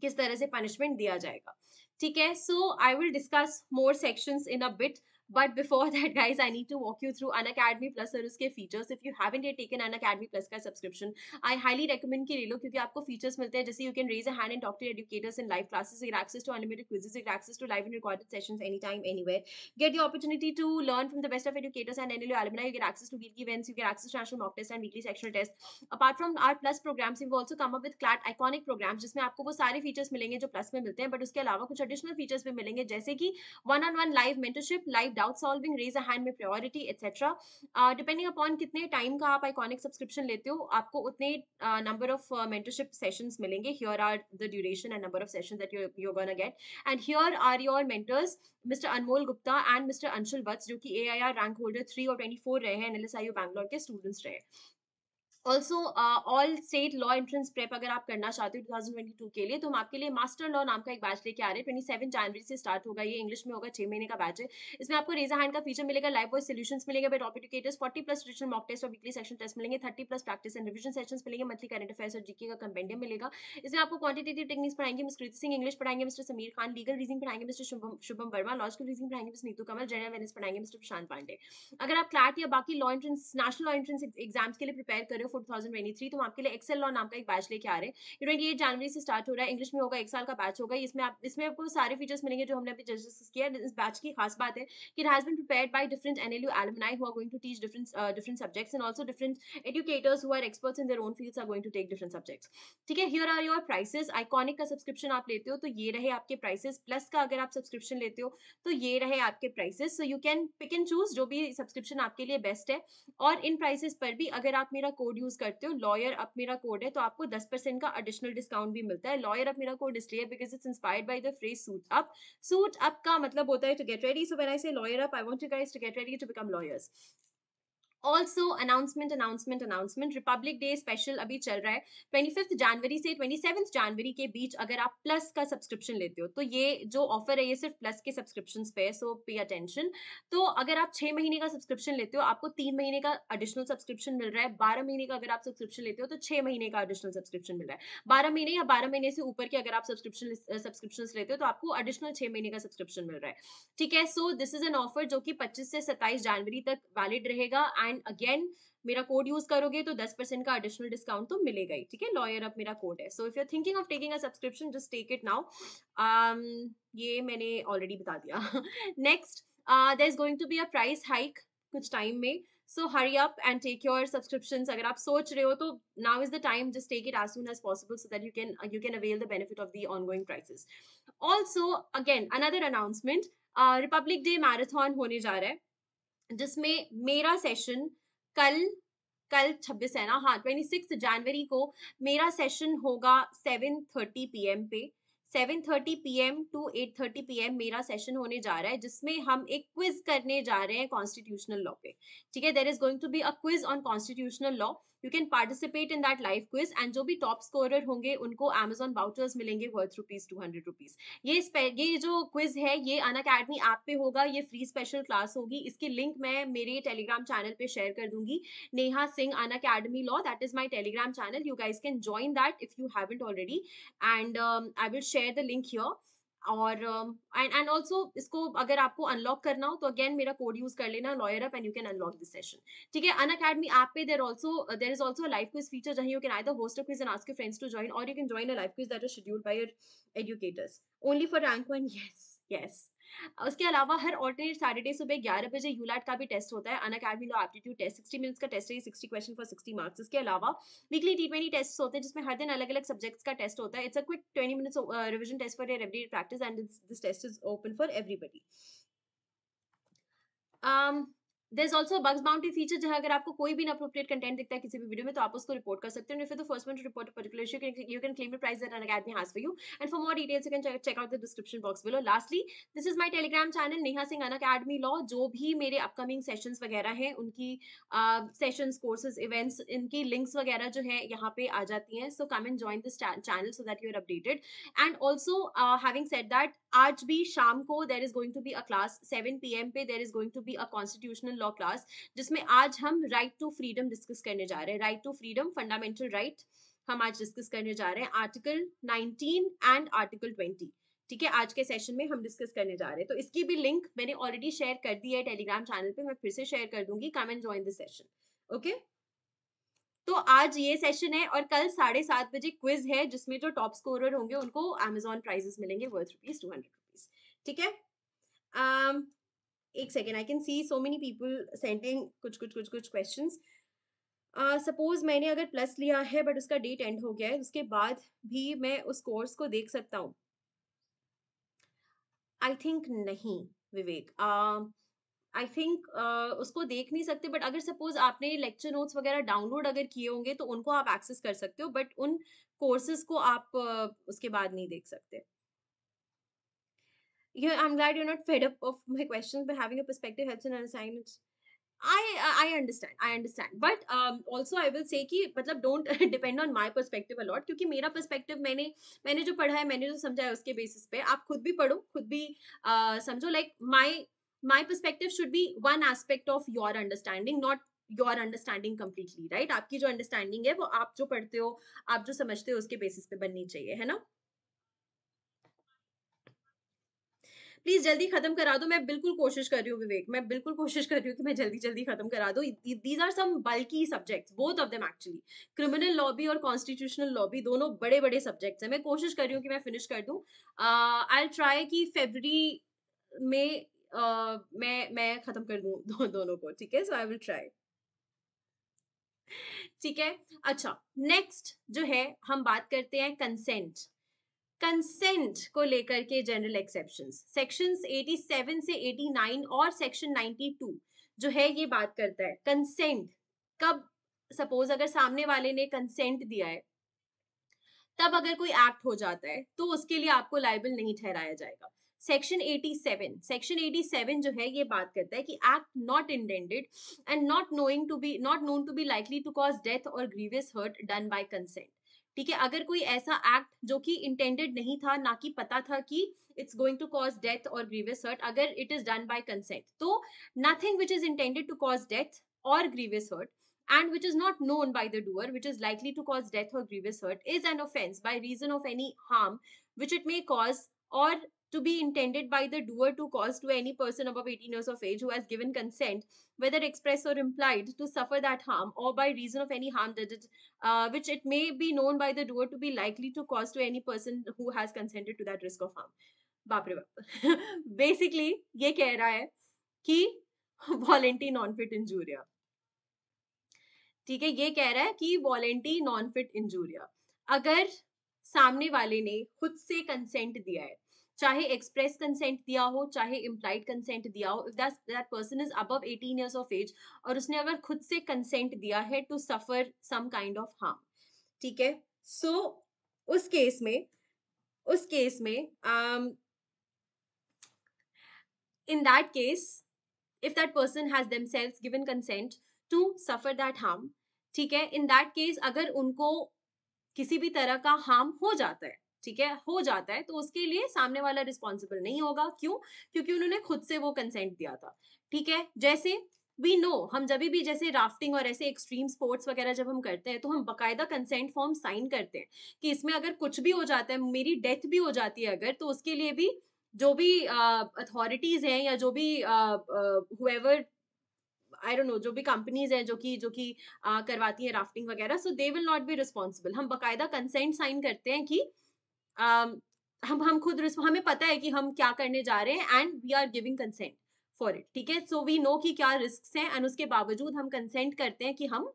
किस तरह से पनिशमेंट दिया जाएगा ठीक है so I will discuss more sections in a bit But before that, guys, I need to walk you through Unacademy Plus और उसके features. If you haven't yet taken Unacademy Plus का subscription, I highly recommend कि ले लो क्योंकि आपको features मिलते हैं जैसे you can raise a hand and talk to your educators in live classes, you get access to unlimited quizzes, you get access to live and recorded sessions anytime, anywhere. Get the opportunity to learn from the best of educators and NLU alumni. You get access to weekly events, you get access to national mock tests and weekly sectional tests. Apart from our Plus programs, we've also come up with CLAT iconic programs जिसमें आपको वो सारे features मिलेंगे जो Plus में मिलते हैं बट उसके अलावा कुछ एडिशनल फीचर्स भी मिलेंगे जैसे कि one on one live mentorship live doubt solving raise a hand में प्रायोरिटी एक्सेट्रा डिपेंडिंग अपॉन कितने टाइम का आप आइकॉनिक सब्सक्रिप्शन लेते हो आपको उतने नंबर ऑफ मेंटरशिप सेशंस मिलेंगे here are the duration and number of session that you gonna get and here are your mentors mister Anmol Gupta and mister Anshul Vats जो कि ए रैंक होल्डर थ्री और ट्वेंटी रहे हैं एन बैंगलोर के स्टूडेंट्स रहे also all state law entrance prep अगर आप करना चाहते हो 2022 के लिए तो हम आपके लिए मास्टर लॉ नाम का एक बैच लेके आ रहे हैं 27 जनवरी से स्टार्ट होगा ये इंग्लिश में होगा छह महीने का बैच है इसमें आपको रेजा हैंड का फीचर मिलेगा लाइव वॉइस सोल्यूशन मिलेगा बेट ऑपिटिकेटर्स forty plus return mock test और वीकली सेक्शन टेस्ट मिलेंगे thirty plus practice and revision session मिलेंगे मंथली करेंट अफेयर और जीके का कंपेंडियम मिलेगा इसमें आपको क्वांटिटेटिव टेक्निक्स पढ़ाएंगे मिस कृति सिंह इंग्लिश पढ़ाएंगे mister Sameer Khan legal reason पढ़ाएंगे mister Shubham Shubham Verma logical reason पढ़ाएंगे miss Neetu Kamal general awareness पढ़ाएंगे मिस्टर प्रशांत पांडे अगर आप क्लैट या बाकी law entrance national law entrance exams के लिए प्रिपेयर करो for two thousand twenty three तो आपके लिए एक्सेल लॉ नाम का एक बैच लेके आ रहे हैं ट्वेंटी एट जनवरी से स्टार्ट हो रहा है इंग्लिश में होगा एक साल का बैच होगा इसमें आप इसमें आपको सारे फीचर्स मिलेंगे जो हमने अभी डिस्कस किया इस बैच की खास बात है कि it has been prepare by different N L NLU alumni who who are going to teach different different subjects and also different educators who are experts in their own fields are going to take different subjects ठीक है here are your prices iconic का सब्सक्रिप्शन आप लेते हो तो ये रहे आपके प्राइसेस प्लस का अगर आप सब्सक्रिप्शन लेते हो तो ये रहे आपके prices so you can pick and choose जो भी सब्सक्रिप्शन आपके लिए बेस्ट है और इन प्राइसेस पर भी अगर आप मेरा कोड यूज करते हो लॉयर अप मेरा कोड है तो आपको दस परसेंट का एडिशनल डिस्काउंट भी मिलता है लॉयर अप मेरा कोड इसलिए because it's inspired by the phrase suit up suit up का मतलब होता है to get ready so when I say lawyer up I want you guys to get ready to become lawyers also announcement announcement announcement republic day special अभी चल रहा है ट्वेंटी फिफ्थ जनवरी से ट्वेंटी सेवन्थ जनवरी के बीच अगर आप प्लस का सब्सक्रिप्शन लेते हो तो ये जो ऑफर है ये सिर्फ प्लस के सब्सक्रिप्शन पे है सो पे अटेंशन तो अगर आप छः महीने का सब्सक्रिप्शन लेते हो आपको तीन महीने का अडिशनल सब्सक्रिप्शन मिल रहा है बारह महीने का अगर आप सब्सक्रिप्शन लेते हो तो छः महीने का अडिशनल सब्सक्रिप्शन मिल रहा है बारह महीने या बारह महीने से ऊपर के अगर आप सब्सक्रिप्शन सब्सक्रिप्शन लेते हो तो आपको अडिशनल छः महीने का सब्सक्रिप्शन मिल रहा है ठीक है so this is an offer जो कि पच्चीस से सत्ताईस जनवरी तक वैलिड रहेगा एंड एंड अगेन मेरा कोड यूज करोगे तो दस परसेंट का एडिशनल डिस्काउंट तो मिलेगा ही ठीक है लॉयर अप मेरा कोड है so if you're thinking of taking a subscription just take it now ये मैंने ऑलरेडी बता दिया next there is going to be a price hike कुछ टाइम में so hurry up and take your subscription अगर आप सोच रहे हो तो now is the time just take it as soon as possible so that you can you can avail the benefit of the going prices also again another announcement republic day marathon होने जा रहा है जिसमें मेरा सेशन कल कल 26 है ना हाँ 26 जनवरी को मेरा सेशन होगा 7:30 पीएम पे 7:30 पीएम टू 8:30 एम मेरा सेशन होने जा रहा है जिसमें हम एक क्विज करने जा रहे हैं कॉन्स्टिट्यूशनल लॉ पे ठीक है there is going to be a quiz on constitutional law you can participate in that live quiz and जो भी टॉप स्कोरर होंगे उनको अमेजोन बाउचर्स मिलेंगे worth rupees two hundred rupees ये ये जो क्विज है ये अन अकेडमी ऐप पे होगा ये फ्री स्पेशल क्लास होगी इसकी लिंक मैं मेरे टेलीग्राम चैनल पे शेयर कर दूंगी Neha Singh Unacademy law that is my Telegram channel you guys can join that if you haven't already and I will share the link your और एंड एंड ऑल्सो इसको अगर आपको अनलॉक करना हो तो अगेन मेरा कोड यूज कर लेना lawyer up and you can unlock this session ठीक है अन अकेडमी ऐप पे there also there is also live quiz feature जहाँ you can either host of quiz and ask friends to join और you can join a live quiz that is scheduled by your educators only for rank one yes yes उसके अलावा हर ऑल्टरनेट सैटरडे सुबह ग्यारह बजे यूलाट का भी टेस्ट होता है Unacademy law aptitude test sixty minutes का टेस्ट है sixty question for sixty marks इसके अलावा वीकली टी ट्वेंटी टेस्ट होते हैं जिसमें हर दिन अलग अलग सब्जेक्ट्स का टेस्ट होता है it's a quick twenty minutes revision test for every practice and this test is open for everybody um there is also bugs boundary feature जहां अगर आपको कोई भी अप्रोप्रिएट कंटेंट दिखता है किसी भी वीडियो में तो आप उसको रिपोर्ट कर सकते हैं first one to report particular issue you can claim prize Unacademy for you and for more details can check out the description box below lastly this is my Telegram channel Neha Singh Unacademy law जो भी मेरे अपकमिंग सेशंस वगैरह हैं उनकी सेशंस कोर्सेज इवेंट्स इनकी लिंक्स वगैरह जो है यहाँ पे आ जाती हैं so come and join this channel so that you are updated and also having set that आज भी शाम को there is going to be a class seven P M पे there is going to be a constitutional law class जिसमें आज हम राइट टू फ्रीडम डिस्कस करने जा रहे हैं right to freedom fundamental right हम आज डिस्कस करने जा रहे हैं article nineteen and article twenty ठीक है आज के सेशन में हम डिस्कस करने जा रहे हैं तो इसकी भी लिंक मैंने ऑलरेडी शेयर कर दी है टेलीग्राम चैनल पे मैं फिर से शेयर कर दूंगी come and join the session okay तो आज ये सेशन है और कल साढ़े सात बजे क्विज है जिसमें जो टॉप स्कोरर होंगे उनको अमेजोन प्राइजेस मिलेंगे worth rupees two hundred rupees ठीक है um, एक second I can see so many people sending कुछ कुछ कुछ कुछ क्वेश्चन सपोज uh, मैंने अगर प्लस लिया है बट उसका डेट एंड हो गया है उसके बाद भी मैं उस कोर्स को देख सकता हूँ आई थिंक नहीं Vivek uh, I think uh, उसको देख नहीं सकते बट अगर सपोज आपने लेक्चर नोट्स वगैरह डाउनलोड अगर किए होंगे तो उनको आप एक्सेस कर सकते हो बट उन कोर्सेज को आप uh, उसके बाद नहीं देख सकते you know, I'm glad you're not fed up of my questions, but having a perspective helps in understanding. I I understand, I understand, but um, also I will say कि मतलब don't depend on my perspective a lot क्योंकि मेरा perspective मैंने मैंने जो पढ़ा है मैंने जो समझा है उसके basis पे आप खुद भी पढ़ो खुद भी uh, समझो like my my perspective should be one aspect of your understanding not your understanding completely right आपकी जो अंडरस्टैंडिंग है वो आप जो पढ़ते हो आप जो समझते हो उसके बेसिस पे बननी चाहिए है ना प्लीज जल्दी खत्म करा दो मैं बिल्कुल कोशिश कर रही हूँ विवेक मैं बिल्कुल कोशिश कर रही हूँ कि मैं जल्दी जल्दी खत्म करा दो दीज आर सम बल्कि subjects both of them actually criminal लॉबी और कॉन्स्टिट्यूशनल लॉबी दोनों बड़े बड़े सब्जेक्ट्स हैं मैं कोशिश कर रही हूँ कि मैं फिनिश कर दूँ आई ट्राई कि फेबरी में मैं मैं खत्म कर दू दो, दोनों को ठीक है सो आई विल ट्राई ठीक है अच्छा नेक्स्ट जो है हम बात करते हैं कंसेंट कंसेंट को लेकर के जनरल एक्सेप्शन सेक्शन 87 से 89 और सेक्शन 92 जो है ये बात करता है कंसेंट कब सपोज अगर सामने वाले ने कंसेंट दिया है तब अगर कोई एक्ट हो जाता है तो उसके लिए आपको लाइबल नहीं ठहराया जाएगा सेक्शन 87 सेक्शन 87 जो है ये बात करता है कि act not intended and not knowing to be not known to be likely to cause death और grievous hurt done by consent ठीक है अगर कोई ऐसा एक्ट जो कि इंटेंडेड नहीं था ना कि पता था कि it's going to cause death और ग्रीवियस हर्ट अगर it is done by consent तो nothing which is intended to cause death और grievous hurt and which is not known by the doer which is likely to cause death or grievous hurt is an offense by reason of any harm which it may cause or to be intended by the doer to cause to any person above 18 years of age who has given consent, whether expressed or implied, to suffer that harm or by reason of any harm that it, uh, which it may be known by the doer to be likely to cause to any person who has consented to that risk of harm. बापरे बाप बेसिकली ये कह रहा है कि वॉलेंटी नॉन फिट इंजूरिया ठीक है ये कह रहा है कि वॉलेंटी नॉन फिट इंजूरिया अगर सामने वाले ने खुद से कंसेंट दिया है चाहे एक्सप्रेस कंसेंट दिया हो चाहे इम्प्लाइड कंसेंट दिया हो if that person is above eighteen years of age और उसने अगर खुद से कंसेंट दिया है to suffer some kind of harm ठीक है सो so, उस केस में उस केस में in that case if that person has them themselves given consent to suffer that harm ठीक है इन दैट केस अगर उनको किसी भी तरह का हार्म हो जाता है ठीक है हो जाता है तो उसके लिए सामने वाला रिस्पॉन्सिबल नहीं होगा क्यों क्योंकि उन्होंने खुद से वो कंसेंट दिया था ठीक है जैसे वी नो हम जब भी जैसे राफ्टिंग और ऐसे एक्सट्रीम स्पोर्ट्स वगैरह जब हम करते हैं तो हम बकायदा कंसेंट फॉर्म साइन करते हैं कि इसमें अगर कुछ भी हो जाता है मेरी डेथ भी हो जाती है अगर तो उसके लिए भी जो भी अथॉरिटीज uh, हैं या जो भी हुएवर आई डोंट नो जो भी कंपनीज हैं जो कि जो कि uh, करवाती हैं राफ्टिंग वगैरह so they will not be responsible हम बकायदा कंसेंट साइन करते हैं कि um, हम हम खुद हमें पता है कि हम क्या करने जा रहे हैं and we are giving consent for it ठीक है सो वी नो कि क्या रिस्क हैं एंड उसके बावजूद हम कंसेंट करते हैं कि हम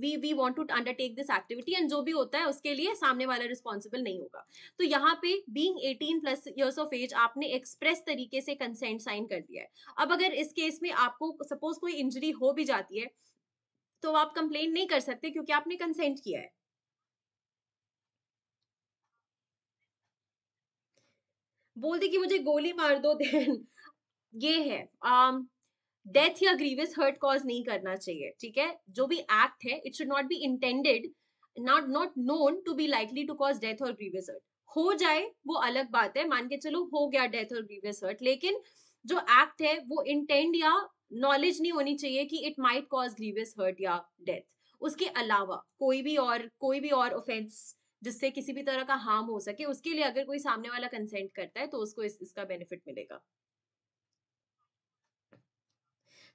we we want to undertake this activity and जो भी होता है उसके लिए सामने वाला रिस्पॉन्सिबल नहीं होगा तो यहाँ पे being eighteen plus years of age आपने एक्सप्रेस तरीके से कंसेंट साइन कर दिया है अब अगर इस केस में आपको सपोज कोई इंजरी हो भी जाती है तो आप कंप्लेन नहीं कर सकते क्योंकि आपने कंसेंट किया है बोल दी कि मुझे गोली मार दो देन ये है डेथ um, या ग्रीवियस हर्ट कॉज नहीं करना चाहिए ठीक है जो भी एक्ट है it should not be intended not not known to be likely to cause death और ग्रीवियस हर्ट हो जाए वो अलग बात है मान के चलो हो गया डेथ और ग्रीवियस हर्ट लेकिन जो एक्ट है वो इंटेंड या नॉलेज नहीं होनी चाहिए कि it might cause grievous hurt या डेथ उसके अलावा कोई भी और कोई भी और ऑफेंस जिससे किसी भी तरह का हार्म हो सके उसके लिए अगर कोई सामने वाला कंसेंट करता है तो उसको इस, इसका बेनिफिट मिलेगा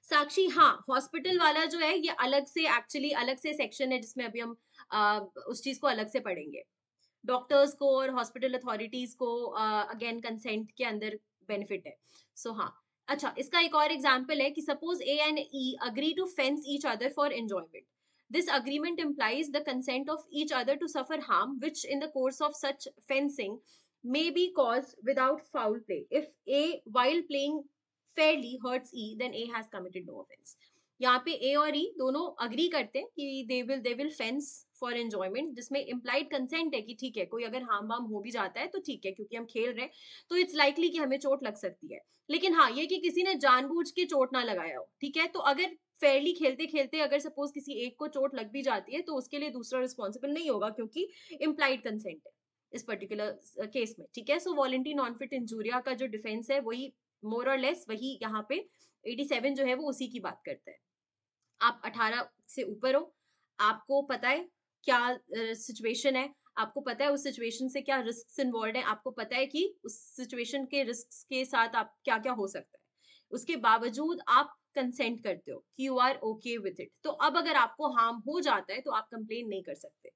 साक्षी हाँ हॉस्पिटल वाला जो है ये अलग से एक्चुअली अलग से सेक्शन है जिसमें अभी हम आ, उस चीज को अलग से पढ़ेंगे डॉक्टर्स को और हॉस्पिटल अथॉरिटीज को अगेन कंसेंट के अंदर बेनिफिट है सो so, हाँ अच्छा इसका एक और एग्जाम्पल है कि suppose A and E agree to fence each other for enjoyment This agreement implies the consent of each other to suffer harm, which in the course of such fencing may be caused without foul play. If A, while playing fairly, hurts E, then A has committed no offense. यहाँ पे ए और ई e दोनों अग्री करते हैं कि they will they will fence for enjoyment जिसमें इम्प्लाइड कंसेंट है कि ठीक है कोई अगर हार्म वार्म हो भी जाता है तो ठीक है क्योंकि हम खेल रहे हैं तो इट्स लाइकली कि हमें चोट लग सकती है लेकिन हाँ ये कि किसी ने जानबूझ के चोट ना लगाया हो ठीक है तो अगर फेयरली खेलते खेलते अगर सपोज किसी एक को चोट लग भी जाती है तो उसके लिए दूसरा रिस्पॉन्सिबल नहीं होगा क्योंकि इम्प्लाइड कंसेंट है इस पर्टिकुलर केस में ठीक है so volenti non fit injuria का जो डिफेंस है वही मोर और लेस वही यहाँ पे 87 जो है वो उसी की बात करता है आप 18 से ऊपर हो आपको पता है क्या सिचुएशन uh, है आपको पता है उस सिचुएशन से क्या रिस्क इन्वॉल्व है आपको पता है कि उस सिचुएशन के रिस्क के साथ आप क्या क्या हो सकता है उसके बावजूद आप कंसेंट करते हो कि you are okay with it तो अब अगर आपको हार्म हो जाता है तो आप कंप्लेन नहीं कर सकते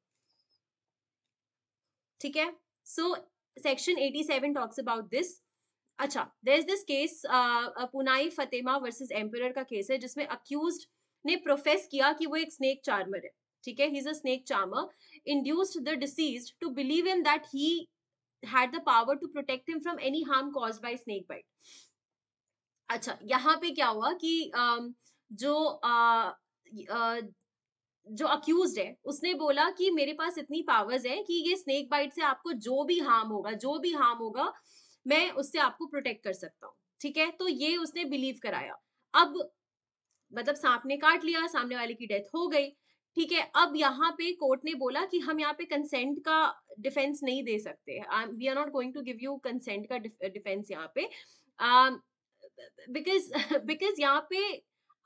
ठीक है so section 87 seven talks about this अच्छा there is this case Poonai Fatema versus emperor का केस है जिसमें अक्यूज ने प्रोफेस किया कि वो एक स्नेक चार्मर है ठीक है he is a snake charmer induced the deceased to believe in that he had the power to protect him from any harm caused by snake bite अच्छा यहाँ पे क्या हुआ कि जो जो अक्यूज है उसने बोला कि मेरे पास इतनी पावर्स है कि ये स्नेक बाइट से आपको जो भी हार्म होगा जो भी हार्म होगा मैं उससे आपको प्रोटेक्ट कर सकता हूँ ठीक है तो ये उसने बिलीव कराया अब मतलब सांप ने काट लिया सामने वाले की डेथ हो गई ठीक है अब यहाँ पे कोर्ट ने बोला कि हम यहाँ पे कंसेंट का डिफेंस नहीं दे सकते we are not going to give you consent का डिफेंस यहाँ पे बिकॉज बिकॉज यहाँ पे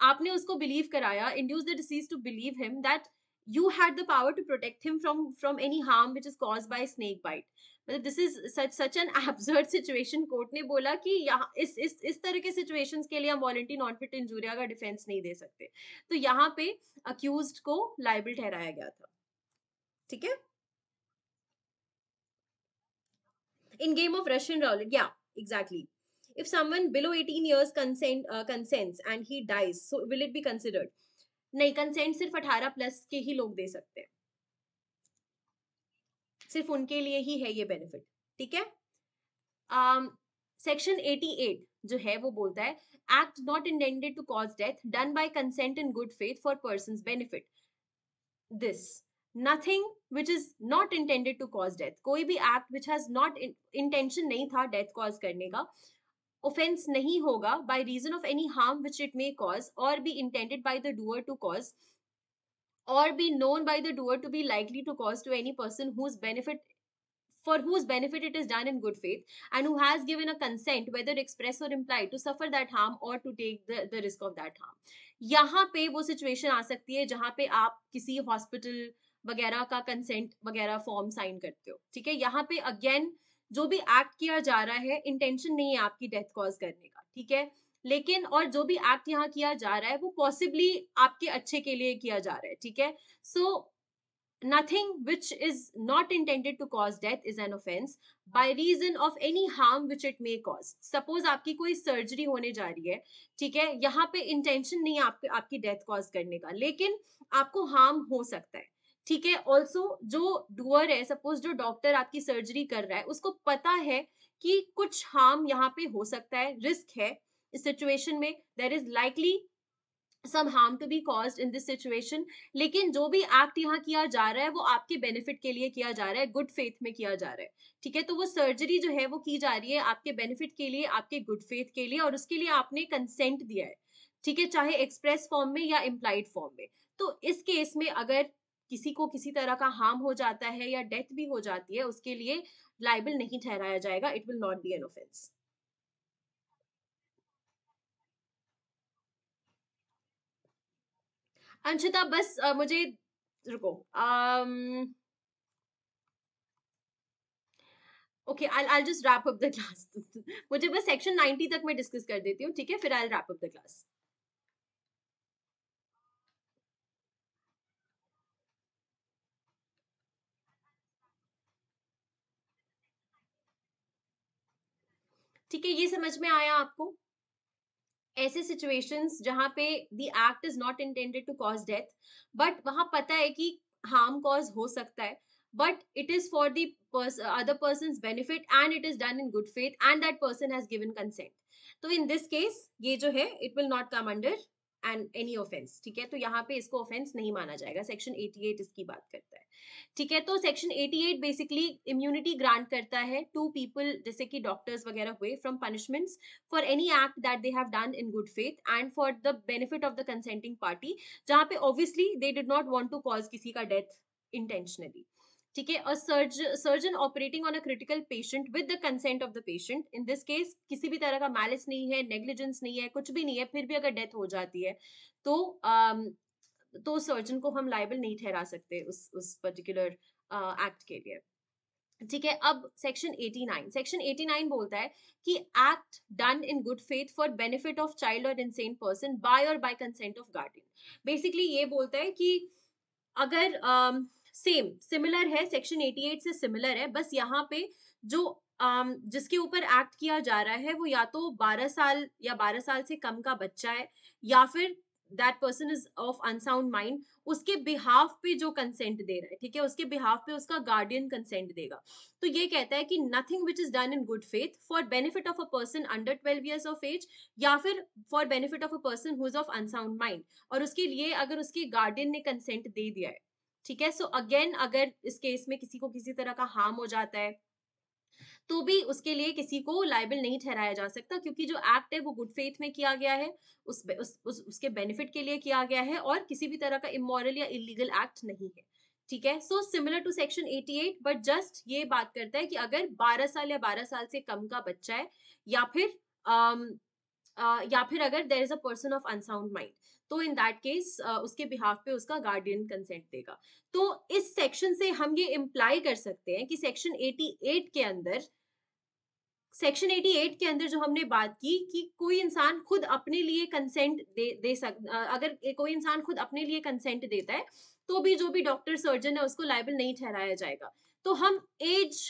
आपने उसको बिलीव कराया induce the deceased to believe him that you had the power to protect him from from any harm which is caused by snake bite मतलब this is such such an absurd situation court ने बोला कि यहाँ इस इस इस तरह के सिचुएशंस के लिए हम वॉलेंटी नॉन फिट इंजूरिया का डिफेंस नहीं दे सकते तो यहाँ पे अक्यूज को लाइबल ठहराया गया था ठीक है in game of Russian roulette या exactly if someone below 18 years consent uh, consents and he dies so will it be considered नहीं कंसेंट सिर्फ 18 प्लस के ही लोग दे सकते हैं सिर्फ उनके लिए ही है ये बेनिफिट ठीक है सेक्शन um, 88 जो है वो बोलता है act not intended to cause death done by consent in good faith for person benefit this nothing which is not intended to cause death कोई भी act which has not intention नहीं था डेथ कॉज करने का ऑफेंस नहीं होगा by reason of any harm which it may cause और be intended by the doer to cause और be known by the doer to be likely to cause to any person whose benefit for whose benefit it is done in good faith and who has given a consent whether express or implied to suffer that harm or to take the, the risk of that harm yahan pe wo situation aa sakti hai jahan pe aap kisi hospital वगैरह का कंसेंट वगैरह फॉर्म साइन करते हो ठीक है यहाँ पे अगेन जो भी एक्ट किया जा रहा है इंटेंशन नहीं है आपकी डेथ कॉज करने का ठीक है लेकिन और जो भी एक्ट यहाँ किया जा रहा है वो पॉसिबली आपके अच्छे के लिए किया जा रहा है ठीक है so nothing which is not intended to cause death is an offence by reason of any harm which it may cause suppose आपकी कोई सर्जरी होने जा रही है ठीक है यहाँ पे इंटेंशन नहीं है आपके आपकी डेथ कॉज करने का लेकिन आपको हार्म हो सकता है ठीक है ऑल्सो जो डुअर है सपोज जो डॉक्टर आपकी सर्जरी कर रहा है उसको पता है कि कुछ हार्म यहाँ पे हो सकता है रिस्क है इस सिचुएशन में there is likely some harm to be caused in this situation लेकिन जो भी एक्ट यहाँ किया जा रहा है वो आपके बेनिफिट के लिए किया जा रहा है गुड फेथ में किया जा रहा है ठीक है तो वो सर्जरी जो है वो की जा रही है आपके बेनिफिट के लिए आपके गुड फेथ के लिए और उसके लिए आपने कंसेंट दिया है ठीक है चाहे एक्सप्रेस फॉर्म में या इम्प्लाइड फॉर्म में तो इस केस में अगर किसी को किसी तरह का हार्म हो जाता है या डेथ भी हो जाती है उसके लिए लाइबल नहीं ठहराया जाएगा it will not be an offence Anshita बस आ, मुझे रुको okay I I just wrap up the class मुझे बस सेक्शन 90 तक मैं डिस्कस कर देती हूँ ठीक है फिर I wrap up the class ठीक है ये समझ में आया आपको ऐसे सिचुएशंस जहां पे the act is not intended to cause death but वहां पता है कि हार्म कॉज हो सकता है but it is for the other person benefit and it is done in good faith and that person has given consent तो इन दिस केस ये जो है it will not come under and any offence ठीक है तो यहाँ पे इसको ऑफेंस नहीं माना जाएगा सेक्शन 88 इसकी बात करता है ठीक है तो सेक्शन 88 बेसिकली इम्यूनिटी ग्रांट करता है टू पीपल जैसे कि डॉक्टर्स वगैरह हुए from punishments for any act that they have done in good faith and for the benefit of the consenting party जहाँ पे obviously they did not want to cause किसी का डेथ इंटेंशनली ठीक है a surgeon operating on a critical patient with the consent of the patient in this case किसी भी तरह का मैलिस नहीं है नेग्लिजेंस नहीं है कुछ भी नहीं है फिर भी अगर डेथ हो जाती है तो um, तो सर्जन को हम लाइबल नहीं ठहरा सकते उस उस पर्टिकुलर एक्ट uh, के लिए ठीक है अब सेक्शन 89 सेक्शन 89 बोलता है कि act done in good faith for benefit of child और इनसेन पर्सन बाय और by consent of guardian basically ये बोलता है कि अगर uh, सेम सिमिलर है सेक्शन 88 से सिमिलर है बस यहाँ पे जो जिसके ऊपर एक्ट किया जा रहा है वो या तो 12 साल या 12 साल से कम का बच्चा है या फिर that person is of unsound mind उसके बिहाफ पे जो कंसेंट दे रहा है ठीक है उसके बिहाफ पे उसका गार्डियन कंसेंट देगा तो ये कहता है कि nothing which is done in good faith for benefit of a person under twelve years of age या फिर for benefit of a person who is of unsound mind और उसके लिए अगर उसके गार्डियन ने कंसेंट दे दिया है ठीक है सो अगेन अगर इस केस में किसी को किसी तरह का हार्म हो जाता है तो भी उसके लिए किसी को लाइबल नहीं ठहराया जा सकता क्योंकि जो एक्ट है वो गुड फेथ में किया गया है उस, उस, उस उसके बेनिफिट के लिए किया गया है और किसी भी तरह का इमोरल या इलीगल एक्ट नहीं है ठीक है so similar to section 88 but just ये बात करता है कि अगर 12 साल या 12 साल से कम का बच्चा है या फिर um, uh, या फिर अगर there is a person of unsound mind तो इन दैट केस उसके बिहाफ पे उसका गार्डियन कंसेंट देगा तो इस सेक्शन से हम ये इम्प्लाई कर सकते हैं कि सेक्शन 88 के अंदर सेक्शन 88 के अंदर जो हमने बात की कि कोई इंसान खुद अपने लिए कंसेंट दे दे सक अगर कोई इंसान खुद अपने लिए कंसेंट देता है तो भी जो भी डॉक्टर सर्जन है उसको लाइबल नहीं ठहराया जाएगा तो हम एज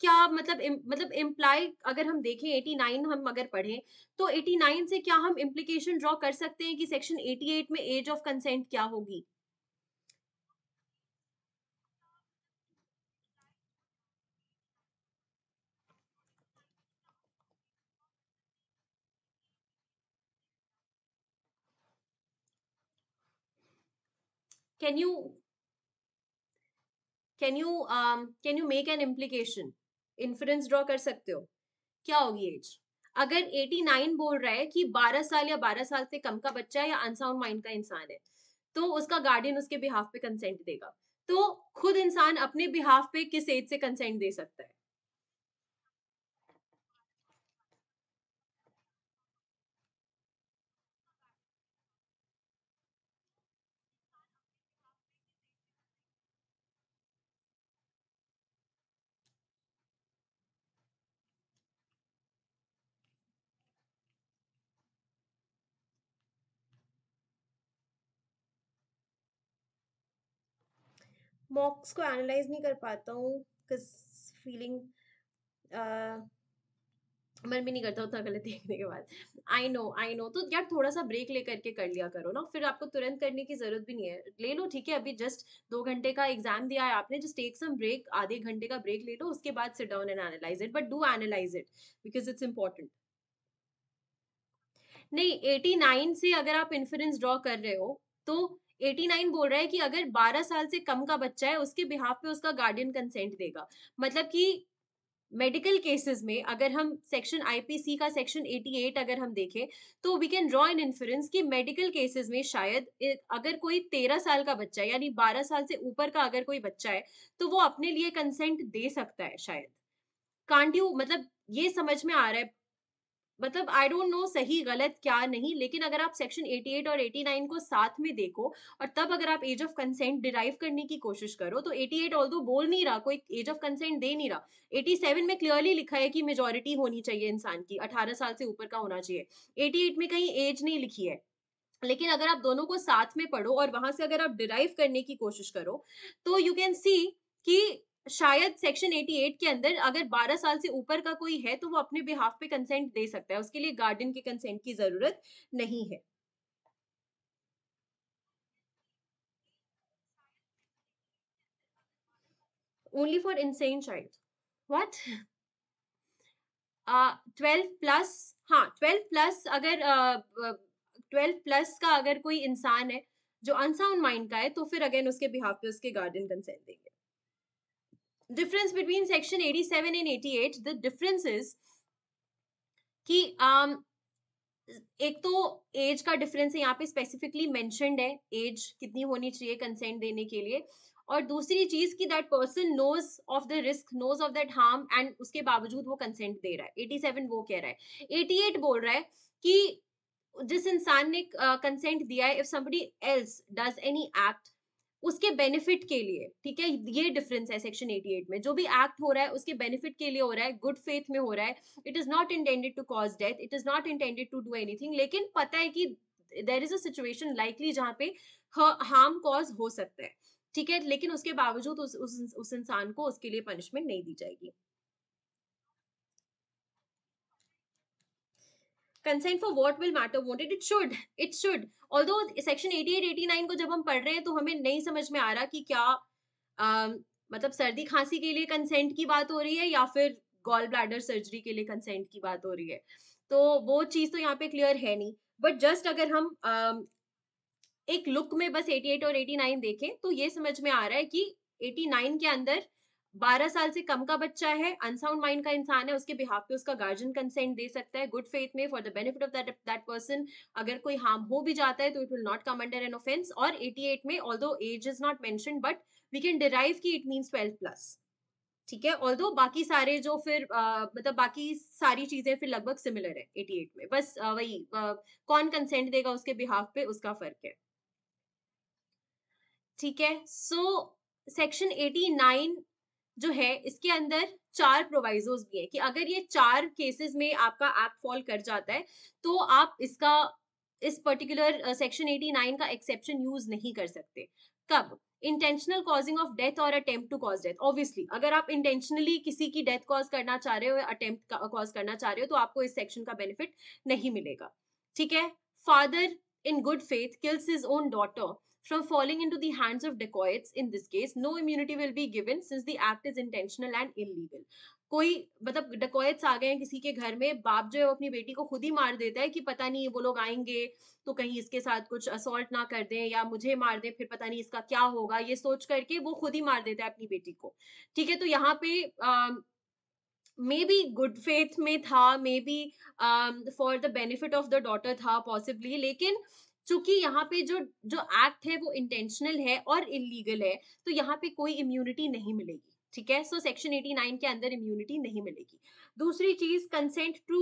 क्या मतलब इम, मतलब इम्प्लाई अगर हम देखें एटी नाइन हम अगर पढ़ें तो एटी नाइन से क्या हम इम्प्लीकेशन ड्रॉ कर सकते हैं कि सेक्शन एटी एट में एज ऑफ कंसेंट क्या होगी can you can you um, can you make an implication influence draw कर सकते हो क्या होगी एज अगर 89 बोल रहा है कि 12 साल या 12 साल से कम का बच्चा है या अनसाउंड माइंड का इंसान है तो उसका गार्डियन उसके बिहाफ पे कंसेंट देगा तो खुद इंसान अपने बिहाफ पे किस एज से कंसेंट दे सकता है बॉक्स को एनालाइज नहीं कर पाता हूँ फीलिंग मन भी नहीं करता उतना गलत देखने के बाद आई नो आई नो तो यार थोड़ा सा ब्रेक लेकर के कर लिया करो ना फिर आपको तुरंत करने की जरूरत भी नहीं है ले लो ठीक है अभी जस्ट दो घंटे का एग्जाम दिया है आपने जस्ट टेक सम ब्रेक आधे घंटे का ब्रेक ले लो उसके बाद sit down and analyse it but do analyse it because it's important नहीं 89 से अगर आप इन्फ्लुएंस ड्रॉ कर रहे हो तो 89 बोल रहा है कि अगर 12 साल से कम का बच्चा है उसके बिहाफ पे उसका गार्डियन कंसेंट देगा मतलब कि मेडिकल केसेस में अगर हम सेक्शन आईपीसी का सेक्शन 88 अगर हम देखें तो we can draw in influence कि मेडिकल केसेस में शायद अगर कोई 13 साल का बच्चा यानी 12 साल से ऊपर का अगर कोई बच्चा है तो वो अपने लिए कंसेंट दे सकता है शायद कांट यू मतलब ये समझ में आ रहा है मतलब आई डोंट नो सही गलत क्या नहीं लेकिन अगर आप सेक्शन 88 और 89 को साथ में देखो और तब अगर आप एज ऑफ कंसेंट डिराइव करने की कोशिश करो तो 88 एट ऑल बोल नहीं रहा कोई एज ऑफ कंसेंट दे नहीं रहा 87 में क्लियरली लिखा है कि मेजोरिटी होनी चाहिए इंसान की 18 साल से ऊपर का होना चाहिए 88 में कहीं एज नहीं लिखी है लेकिन अगर आप दोनों को साथ में पढ़ो और वहां से अगर आप डिराइव करने की कोशिश करो तो यू कैन सी कि शायद सेक्शन 88 के अंदर अगर 12 साल से ऊपर का कोई है तो वो अपने बिहाफ पे कंसेंट दे सकता है उसके लिए गार्डन के कंसेंट की जरूरत नहीं है only for insane child what twelve uh, plus हाँ ट्वेल्व प्लस अगर ट्वेल्व uh, प्लस uh, का अगर कोई इंसान है जो अनसाउंड माइंड का है तो फिर अगेन उसके बिहाफ पे उसके गार्डन कंसेंट देंगे difference between section 87 and 88 the difference is कि um, एक तो एज का डिफरेंस है यहाँ पे स्पेसिफिकली मैंशनड है एज कितनी होनी चाहिए कंसेंट देने के लिए और दूसरी चीज कि that person knows of the risk knows of that harm and उसके बावजूद वो कंसेंट दे रहा है 87 वो कह रहा है 88 बोल रहा है कि जिस इंसान ने कंसेंट uh, दिया है if somebody else does any act उसके बेनिफिट के लिए ठीक है ये डिफरेंस है सेक्शन 88 में जो भी एक्ट हो रहा है उसके बेनिफिट के लिए हो रहा है गुड फेथ में हो रहा है it is not intended to cause death it is not intended to do anything लेकिन पता है कि there is a situation likely जहां पे हार्म कॉज हो सकता है ठीक है लेकिन उसके बावजूद उस उस, उस इंसान को उसके लिए पनिशमेंट नहीं दी जाएगी consent for what will matter wanted it should it should all दो section eighty eight eighty nine को जब हम पढ़ रहे हैं तो हमें नहीं समझ में आ रहा कि क्या uh, मतलब सर्दी खांसी के लिए कंसेंट की बात हो रही है या फिर गॉल ब्लैडर सर्जरी के लिए कंसेंट की बात हो रही है तो वो चीज़ तो यहाँ पे क्लियर है नहीं बट जस्ट अगर हम uh, एक लुक में बस एटी एट और एटी नाइन देखें तो ये समझ में आ रहा है कि एटी नाइन के अंदर बारह साल से कम का बच्चा है अनसाउंड माइंड का इंसान है उसके बिहाफ पे उसका गार्जियन कंसेंट दे सकता है गुड फेथ में for the benefit of that that person अगर कोई हार्म हो भी जाता है तो it will not come under an offence और 88 में all age is not mention but we can derive की इट मीन्स ट्वेल्व प्लस ठीक है ऑल बाकी सारे जो फिर आ, मतलब बाकी सारी चीजें फिर लगभग सिमिलर है एटी में बस आ, वही आ, कौन कंसेंट देगा उसके बिहाफ पे उसका फर्क है ठीक है सो सेक्शन 89 जो है इसके अंदर चार प्रोवाइजोज भी है कि अगर ये चार केसेस में आपका एक्ट फॉल कर जाता है तो आप इसका इस पर्टिकुलर सेक्शन नाइन का एक्सेप्शन यूज नहीं कर सकते कब इंटेंशनल कॉजिंग ऑफ डेथ और attempt to cause death obviously अगर आप इंटेंशनली किसी की डेथ कॉज करना चाह रहे हो अटेम्प्ट कॉज करना चाह रहे हो तो आपको इस सेक्शन का बेनिफिट नहीं मिलेगा ठीक है father in good faith kills his own daughter from falling into the hands of decoits in this case no immunity will be given since the act is intentional and illegal कोई मतलब डकॉयट्स आ गए हैं किसी के घर में बाप जो है वो अपनी बेटी को खुद ही मार देता है कि पता नहीं वो लोग आएंगे तो कहीं इसके साथ कुछ असोल्ट ना कर दें या मुझे मार दें फिर पता नहीं इसका क्या होगा ये सोच करके वो खुद ही मार देता है अपनी बेटी को ठीक है तो यहाँ पे मे बी गुड फेथ में था maybe for the benefit of the daughter था पॉसिबली लेकिन uh, चूंकि यहाँ पे जो जो एक्ट है वो इंटेंशनल है और इलीगल है तो यहाँ पे कोई इम्यूनिटी नहीं मिलेगी ठीक है सो सेक्शन 89 के अंदर इम्यूनिटी नहीं मिलेगी दूसरी चीज consent to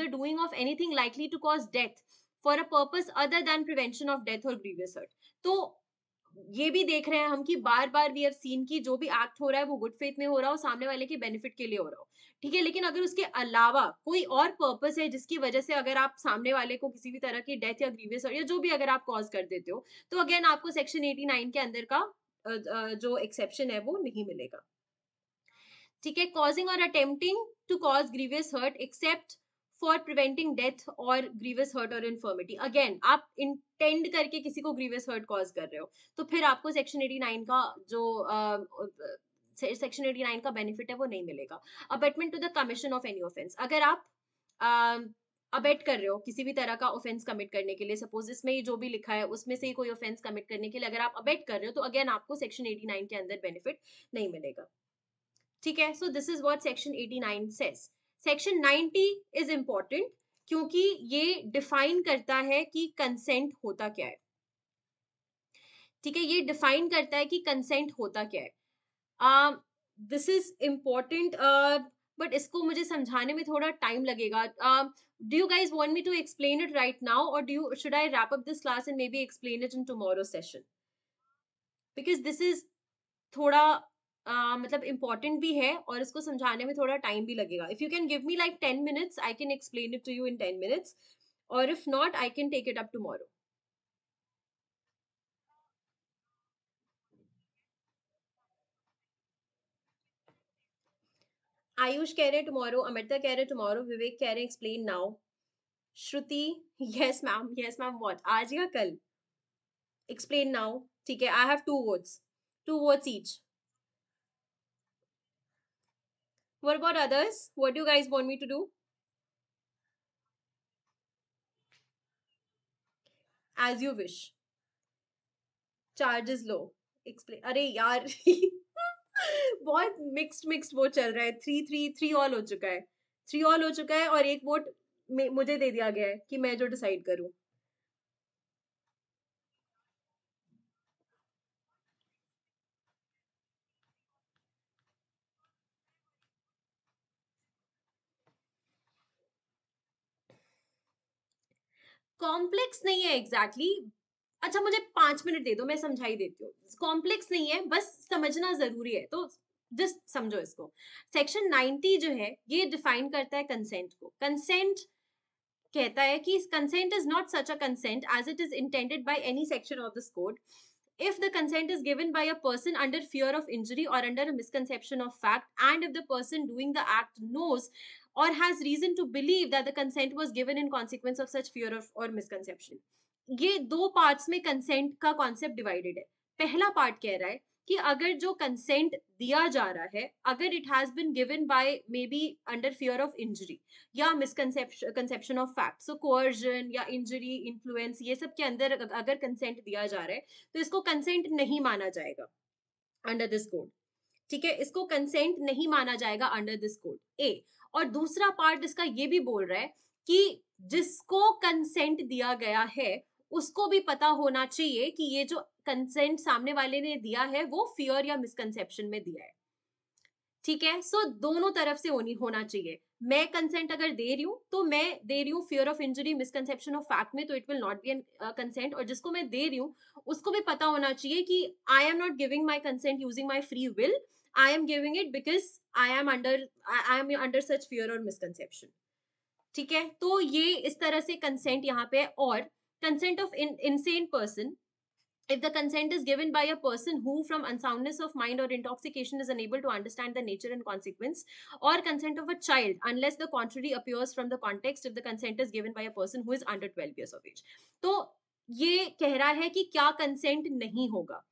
the doing of anything likely to cause death for a purpose other than prevention of death और ग्रीवियस हर्ट तो ये भी देख रहे हैं हम कि बार बार वी हैव सीन की जो भी एक्ट हो रहा है वो गुड फेथ में हो रहा हो सामने वाले के बेनिफिट के लिए हो रहा हो ठीक है लेकिन अगर उसके अलावा कोई और पर्पस है जिसकी वजह से अगर आप सामने वाले को किसी भी तरह की डेथ या ग्रीवियस या जो भी अगर आप कॉज कर देते हो तो अगेन आपको सेक्शन एटी नाइन के अंदर का जो एक्सेप्शन है वो नहीं मिलेगा ठीक है कॉजिंग और attempting to cause grievous hurt except for preventing death और ग्रीवियस हर्ट और इन्फर्मिटी अगेन आप इंटेंड करके किसी को ग्रीवियस हर्ट कॉज कर रहे हो तो फिर आपको सेक्शन एटी नाइन का जो सेक्शन एटी नाइन का बेनिफिट है वो नहीं मिलेगा abetment to the commission of any offence अगर आप अबेट कर रहे हो किसी भी तरह का ऑफेंस कमिट करने के लिए सपोज इसमें जो भी लिखा है उसमें से ही कोई ऑफेंस कमिट करने के लिए अगर आप अबेट कर रहे हो तो अगेन आपको सेक्शन एटी नाइन के अंदर बेनिफिट नहीं मिलेगा ठीक है so this is what section eighty nine says section 90 is important क्योंकि ये डिफाइन करता है कि कंसेंट होता क्या है ठीक है ये डिफाइन करता है कि कंसेंट होता क्या है दिस इज इम्पॉर्टेंट बट इसको मुझे समझाने में थोड़ा टाइम लगेगा do you guys want me to explain it right now और do you should I wrap up this class and maybe explain it in tomorrow session because this is थोड़ा मतलब इम्पॉर्टेंट भी है और इसको समझाने में थोड़ा टाइम भी लगेगा if you can give me like ten minutes I can explain it to you in ten minutes और if not I can take it up tomorrow Ayush कह रहे हैं टुमारो अमृता कह रहे टुमारो विवेक कह रहे explain now Shruti yes ma'am yes ma'am what आज या कल एक्सप्लेन नाउ ठीक है I have two words two words each What about others? What do you guys want me to do? As you wish. Charge is low. Explain. अरे यार बहुत मिक्स्ड मिक्स्ड वो चल रहा है थ्री थ्री थ्री ऑल हो चुका है थ्री ऑल हो चुका है और एक वोट मुझे दे दिया गया है कि मैं जो डिसाइड करूं कॉम्प्लेक्स नहीं है एग्जैक्टली exactly, अच्छा मुझे पांच मिनट दे दो मैं समझाई देती हूँ कॉम्प्लेक्स नहीं है बस समझना जरूरी है तो जस्ट समझो इसको सेक्शन 90 जो है ये डिफाइन करता है कंसेंट को कंसेंट कहता है कि consent is not such a consent as it is intended by any section of this code if the consent is given by a person under fear of injury or under a misconception of fact and if the person doing the act knows or has reason to believe that the consent was given in consequence of such fear of or misconception. ये दो पार्ट्स में कंसेंट का कॉन्सेप्ट डिवाइडेड है पहला पार्ट कह रहा है कि अगर जो कंसेंट दिया जा रहा है अगर it has been given by maybe under fear of injury या misconception of fact so coercion या इंजरी इन्फ्लुएंस ये सब के अंदर अगर कंसेंट दिया जा रहा है तो इसको कंसेंट नहीं माना जाएगा अंडर दिस कोड ठीक है इसको कंसेंट नहीं माना जाएगा अंडर दिस कोड ए और दूसरा पार्ट इसका ये भी बोल रहा है कि जिसको कंसेंट दिया गया है उसको भी पता होना चाहिए कि ये जो कंसेंट सामने वाले ने दिया है वो फियर या मिसकंसेप्शन में दिया है ठीक है सो so, दोनों तरफ से होनी होना चाहिए मैं कंसेंट अगर दे रही हूँ तो मैं दे रही हूँ fear of injury misconception of fact में तो it will not be an consent और जिसको मैं दे रही हूँ उसको भी पता होना चाहिए कि I am not giving my consent using my free will I am giving it because I am under I am under such fear और मिसकनसेप्शन ठीक है तो ये इस तरह से कंसेंट यहाँ पे और consent of insane person if the consent is given by a person who from unsoundness of mind or intoxication is unable to understand the nature and consequence or consent of a child unless the contrary appears from the context if the consent is given by a person who is under 12 years of age तो ये कह रहा है कि क्या कंसेंट नहीं होगा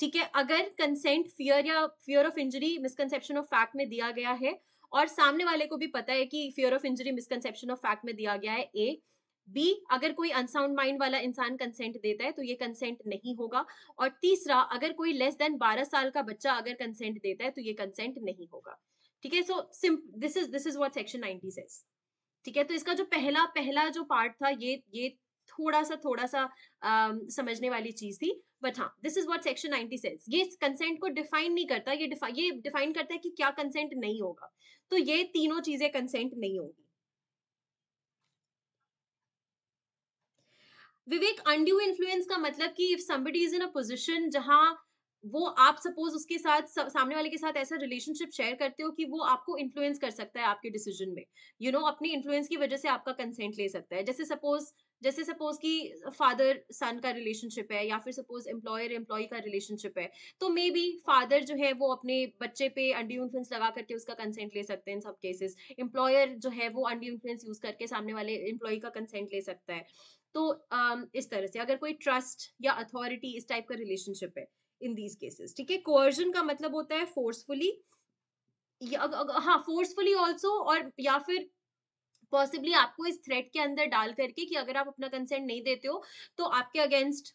ठीक है अगर कंसेंट फियर या fear of injury misconception of fact में दिया गया है और सामने वाले को भी पता है कि fear of injury misconception of fact में दिया गया है ए बी अगर कोई अनसाउंड माइंड वाला इंसान कंसेंट देता है तो ये कंसेंट नहीं होगा और तीसरा अगर कोई लेस देन 12 साल का बच्चा अगर कंसेंट देता है तो ये कंसेंट नहीं होगा ठीक है so this is this is what section 90 says ठीक है तो इसका जो पहला पहला जो पार्ट था ये ये थोड़ा सा थोड़ा सा आ, समझने वाली चीज थी बट हाँ this is what section ninety six ये कंसेंट को डिफाइन नहीं करता ये ये डिफाइन करता है कि क्या कंसेंट नहीं होगा तो ये तीनों चीजें कंसेंट नहीं होगी विवेक अंड्यू इन्फ्लुएंस का मतलब कि if somebody is in a position जहां वो आप सपोज उसके साथ सामने वाले के साथ ऐसा रिलेशनशिप शेयर करते हो कि वो आपको इन्फ्लुएंस कर सकता है आपके डिसीजन में यू you नो know, अपने इन्फ्लुएंस की वजह से आपका कंसेंट ले सकता है जैसे सपोज जैसे सपोज कि फादर सन का रिलेशनशिप है या फिर सपोज एम्प्लॉयर एम्प्लॉय का रिलेशनशिप है तो मे बी फादर जो है वो अपने बच्चे पे अंडी इन्फ्लुएंस लगा करके उसका कंसेंट ले सकते हैं इन सब केसेस एम्प्लॉयर जो है वो अंडी इन्फ्लुएंस यूज करके सामने वाले एम्प्लॉय का कंसेंट ले सकता है तो um, इस तरह से अगर कोई ट्रस्ट या अथॉरिटी इस टाइप का रिलेशनशिप है इन दीज केसेस ठीक है कोअर्जन का मतलब होता है फोर्सफुली हाँ फोर्सफुली ऑल्सो और या फिर पॉसिबली आपको इस थ्रेट के अंदर डाल करके कि अगर आप अपना कंसेंट नहीं देते हो तो आपके अगेंस्ट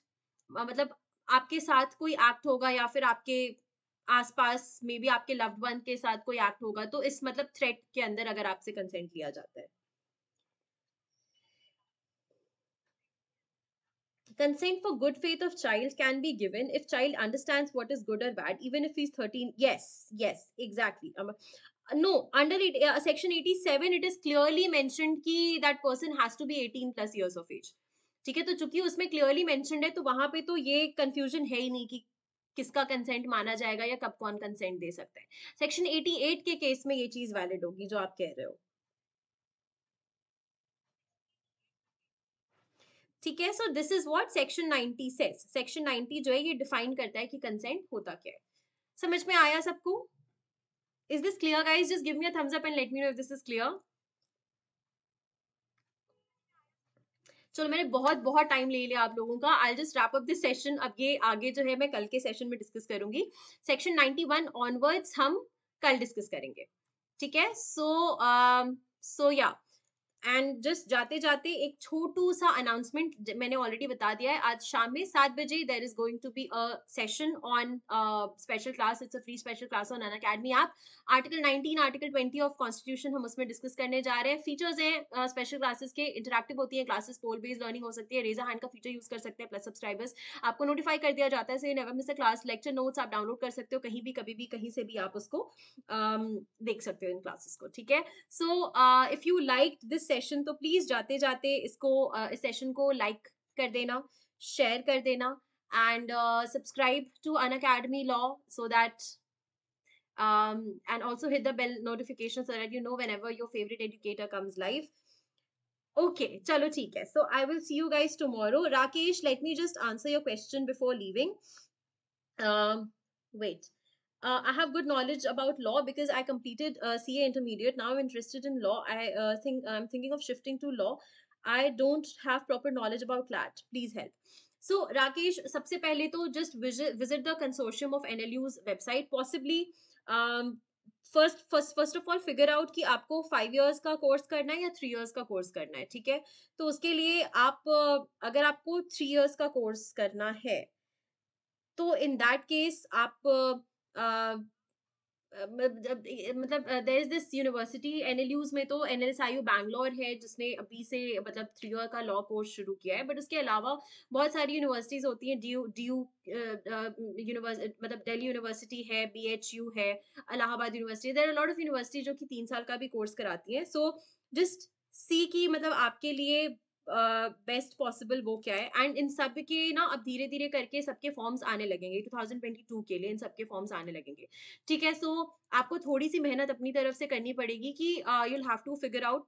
मतलब आपके साथ कोई एक्ट होगा या फिर आपके आसपास मे बी आपके लव्ड वन के साथ कोई एक्ट होगा तो इस मतलब थ्रेट के अंदर अगर आपसे कंसेंट लिया जाता है consent for good faith of child can be given if child understands what is good or bad even if he's 13 yes yes exactly um, no under it, uh, section 87 it is clearly mentioned ki that person has to be 18 plus years of age ठीक है तो चूंकि उसमें क्लियरली मेंशनड है तो वहां पे तो ये कंफ्यूजन है ही नहीं कि किसका कंसेंट माना जाएगा या कब कौन कंसेंट दे सकता है सेक्शन 88 के केस में ये चीज वैलिड होगी जो आप कह रहे हो ठीक है so this is what section 90 section 90 जो है ये डिफाइन करता है कि कंसेंट होता क्या है समझ में आया सबको Is this clear, guys? Just give me a thumbs up and let me know if this is clear. चलो मैंने बहुत बहुत टाइम ले लिया आप लोगों का I just wrap up this session अब ये आगे जो है मैं कल के सेशन में डिस्कस करूंगी सेक्शन 91 ऑनवर्ड्स हम कल डिस्कस करेंगे ठीक है सो सो या एंड जस्ट जाते जाते एक छोटू सा अनाउंसमेंट मैंने ऑलरेडी बता दिया है आज शाम में सात बजे there is going to be a session on special class it's a free special class on Unacademy आप article nineteen article twenty of constitution हम उसमें डिस्कस करने जा रहे हैं फीचर्स हैं स्पेशल uh, क्लासेस के इंटरेक्टिव होती है क्लासेस पोल बेस्ड लर्निंग हो सकती है रेजा हैंड का फीचर यूज कर सकते हैं प्लस सब्सक्राइबर्स आपको नोटिफाई कर दिया जाता है so never miss a class lecture notes आप डाउनलोड कर सकते हो कहीं भी कभी भी कहीं से भी आप उसको um, देख सकते हो इन क्लासेस को ठीक है so if you like this session तो प्लीज जाते जाते इसको इस सेशन को लाइक कर देना शेयर कर देना and subscribe to Unacademy law so that um and also hit the bell notification so that you know whenever your favorite educator comes live okay chalo theek hai so i will see you guys tomorrow rakesh let me just answer your question before leaving um wait uh, I have good knowledge about law because I completed uh, CA intermediate. Now I'm interested in law. I uh, think I'm thinking of shifting to law. I don't have proper knowledge about that. Please help. So Rakesh, सबसे पहले तो just visit visit the consortium of NLU's website. Possibly um, first first first of all figure out कि आपको फाइव ईयर्स का कोर्स करना है या थ्री ईयर्स का कोर्स करना है ठीक है तो उसके लिए आप अगर आपको थ्री ईयर्स का कोर्स करना है तो इन दैट केस आप मतलब there is this university N L U's में तो N L S I U Bangalore है जिसने अभी से मतलब थ्री ईयर का लॉ कोर्स शुरू किया है बट उसके अलावा बहुत सारी यूनिवर्सिटीज होती हैं D U D U university मतलब डेली यूनिवर्सिटी है बी एच यू है Allahabad university there are lot of university जो कि तीन साल का भी कोर्स कराती हैं सो जस्ट सी की मतलब आपके लिए बेस्ट uh, पॉसिबल वो क्या है एंड इन सब के ना अब धीरे धीरे करके सबके फॉर्म्स आने लगेंगे 2022 के लिए इन सबके फॉर्म्स आने लगेंगे ठीक है सो so, आपको थोड़ी सी मेहनत अपनी तरफ से करनी पड़ेगी कि you have to figure out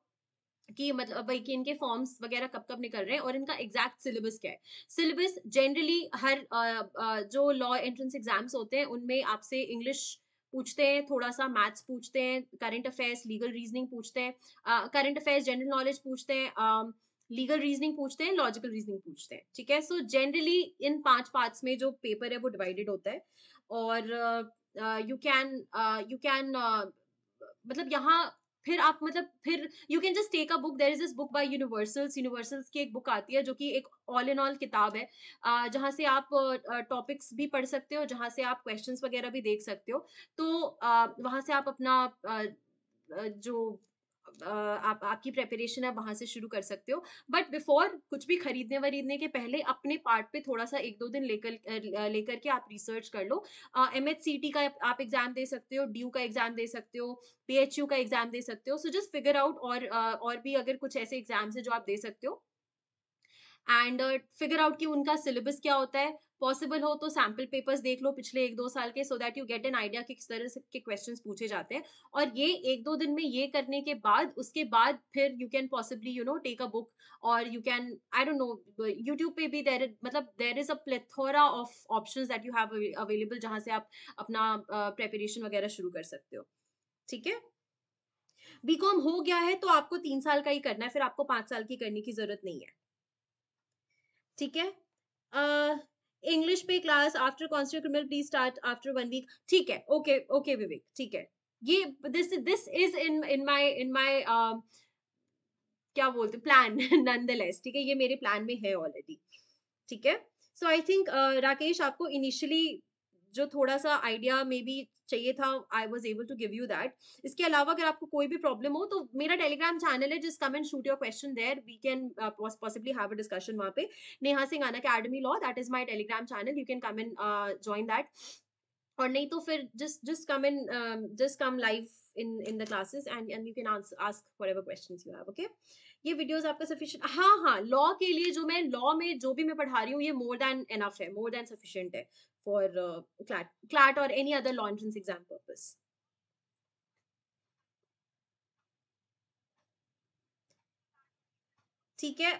कि मतलब भाई कि इनके फॉर्म्स वगैरह कब कब निकल रहे हैं और इनका एग्जैक्ट सिलेबस क्या है सिलेबस जनरली हर आ, आ, जो लॉ एंट्रेंस एग्जाम्स होते हैं उनमें आपसे इंग्लिश पूछते हैं थोड़ा सा मैथ्स पूछते हैं करंट अफेयर्स लीगल रीजनिंग पूछते हैं करंट अफेयर्स जनरल नॉलेज पूछते हैं लीगल रीजनिंग पूछते हैं लॉजिकल रीजनिंग पूछते हैं ठीक है सो जनरली इन पांच पार्ट्स में जो पेपर है वो डिवाइडेड होता है और यू कैन यू कैन मतलब यहाँ फिर आप मतलब फिर you can just take a book there is this book by universals universals की एक बुक आती है जो कि एक ऑल इन ऑल किताब है uh, जहाँ से आप टॉपिक्स uh, uh, भी पढ़ सकते हो जहाँ से आप क्वेश्चंस वगैरह भी देख सकते हो तो वहाँ से आप अपना जो आप आपकी प्रेपरेशन आप वहाँ से शुरू कर सकते हो बट बिफोर कुछ भी खरीदने वरीदने के पहले अपने पार्ट पे थोड़ा सा एक दो दिन लेकर लेकर के आप रिसर्च कर लो एम एच सी टी का आप एग्जाम दे सकते हो ड्यू का एग्जाम दे सकते हो पी एच यू का एग्जाम दे सकते हो सो जस्ट फिगर आउट और और भी अगर कुछ ऐसे एग्जाम्स हैं जो आप दे सकते हो एंड फिगर आउट कि उनका सिलेबस क्या होता है पॉसिबल हो तो सैम्पल पेपर्स देख लो पिछले एक दो साल के so that you get an idea कि किस तरह के क्वेश्चंस पूछे जाते हैं और ये एक दो दिन में ये करने के बाद उसके बाद फिर you can possibly you know take a book और you can I don't know YouTube पे भी देर मतलब there is a plethora of option that you have available जहाँ से आप अपना प्रेपरेशन uh, वगैरह शुरू कर सकते हो ठीक है बीकॉम हो गया है तो आपको तीन साल का ही करना है फिर आपको पाँच साल की करने की जरूरत नहीं है ठीक है इंग्लिश पे class after constant criminal please start after one week ठीक है ओके ओके विवेक ठीक है ये this this is in in my in my क्या बोलते प्लान नंदलेस ठीक है ये मेरे प्लान में है ऑलरेडी ठीक है सो आई थिंक राकेश आपको इनिशियली जो थोड़ा सा आइडिया मे बी चाहिए था I was able to give you that इसके अलावा अगर आपको कोई भी प्रॉब्लम हो तो मेरा टेलीग्राम चैनल है जिस come and shoot your question there we can possibly have a discussion वहाँ पे Neha Singh Unacademy law that is my Telegram channel you can come and join that और नहीं तो फिर just just come in just come live in in the classes and and you can ask for ever question you have okay ये वीडियोस आपका सफिशिएंट हाँ हाँ लॉ के लिए जो मैं लॉ में जो भी मैं पढ़ा रही हूँ ये मोर देन एनफ है मोर देन सफिशिएंट है for uh, CLAT, CLAT or any other law entrance exam purpose.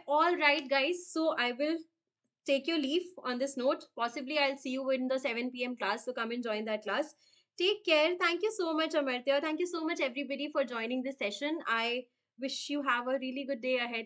All right, guys. So I will take your leave on this note. Possibly I'll see you in the 7 p.m. class. So come and join that class. Take care. Thank you so much, Amartya. Thank you so much, everybody, for joining this session. I wish you have a really good day ahead.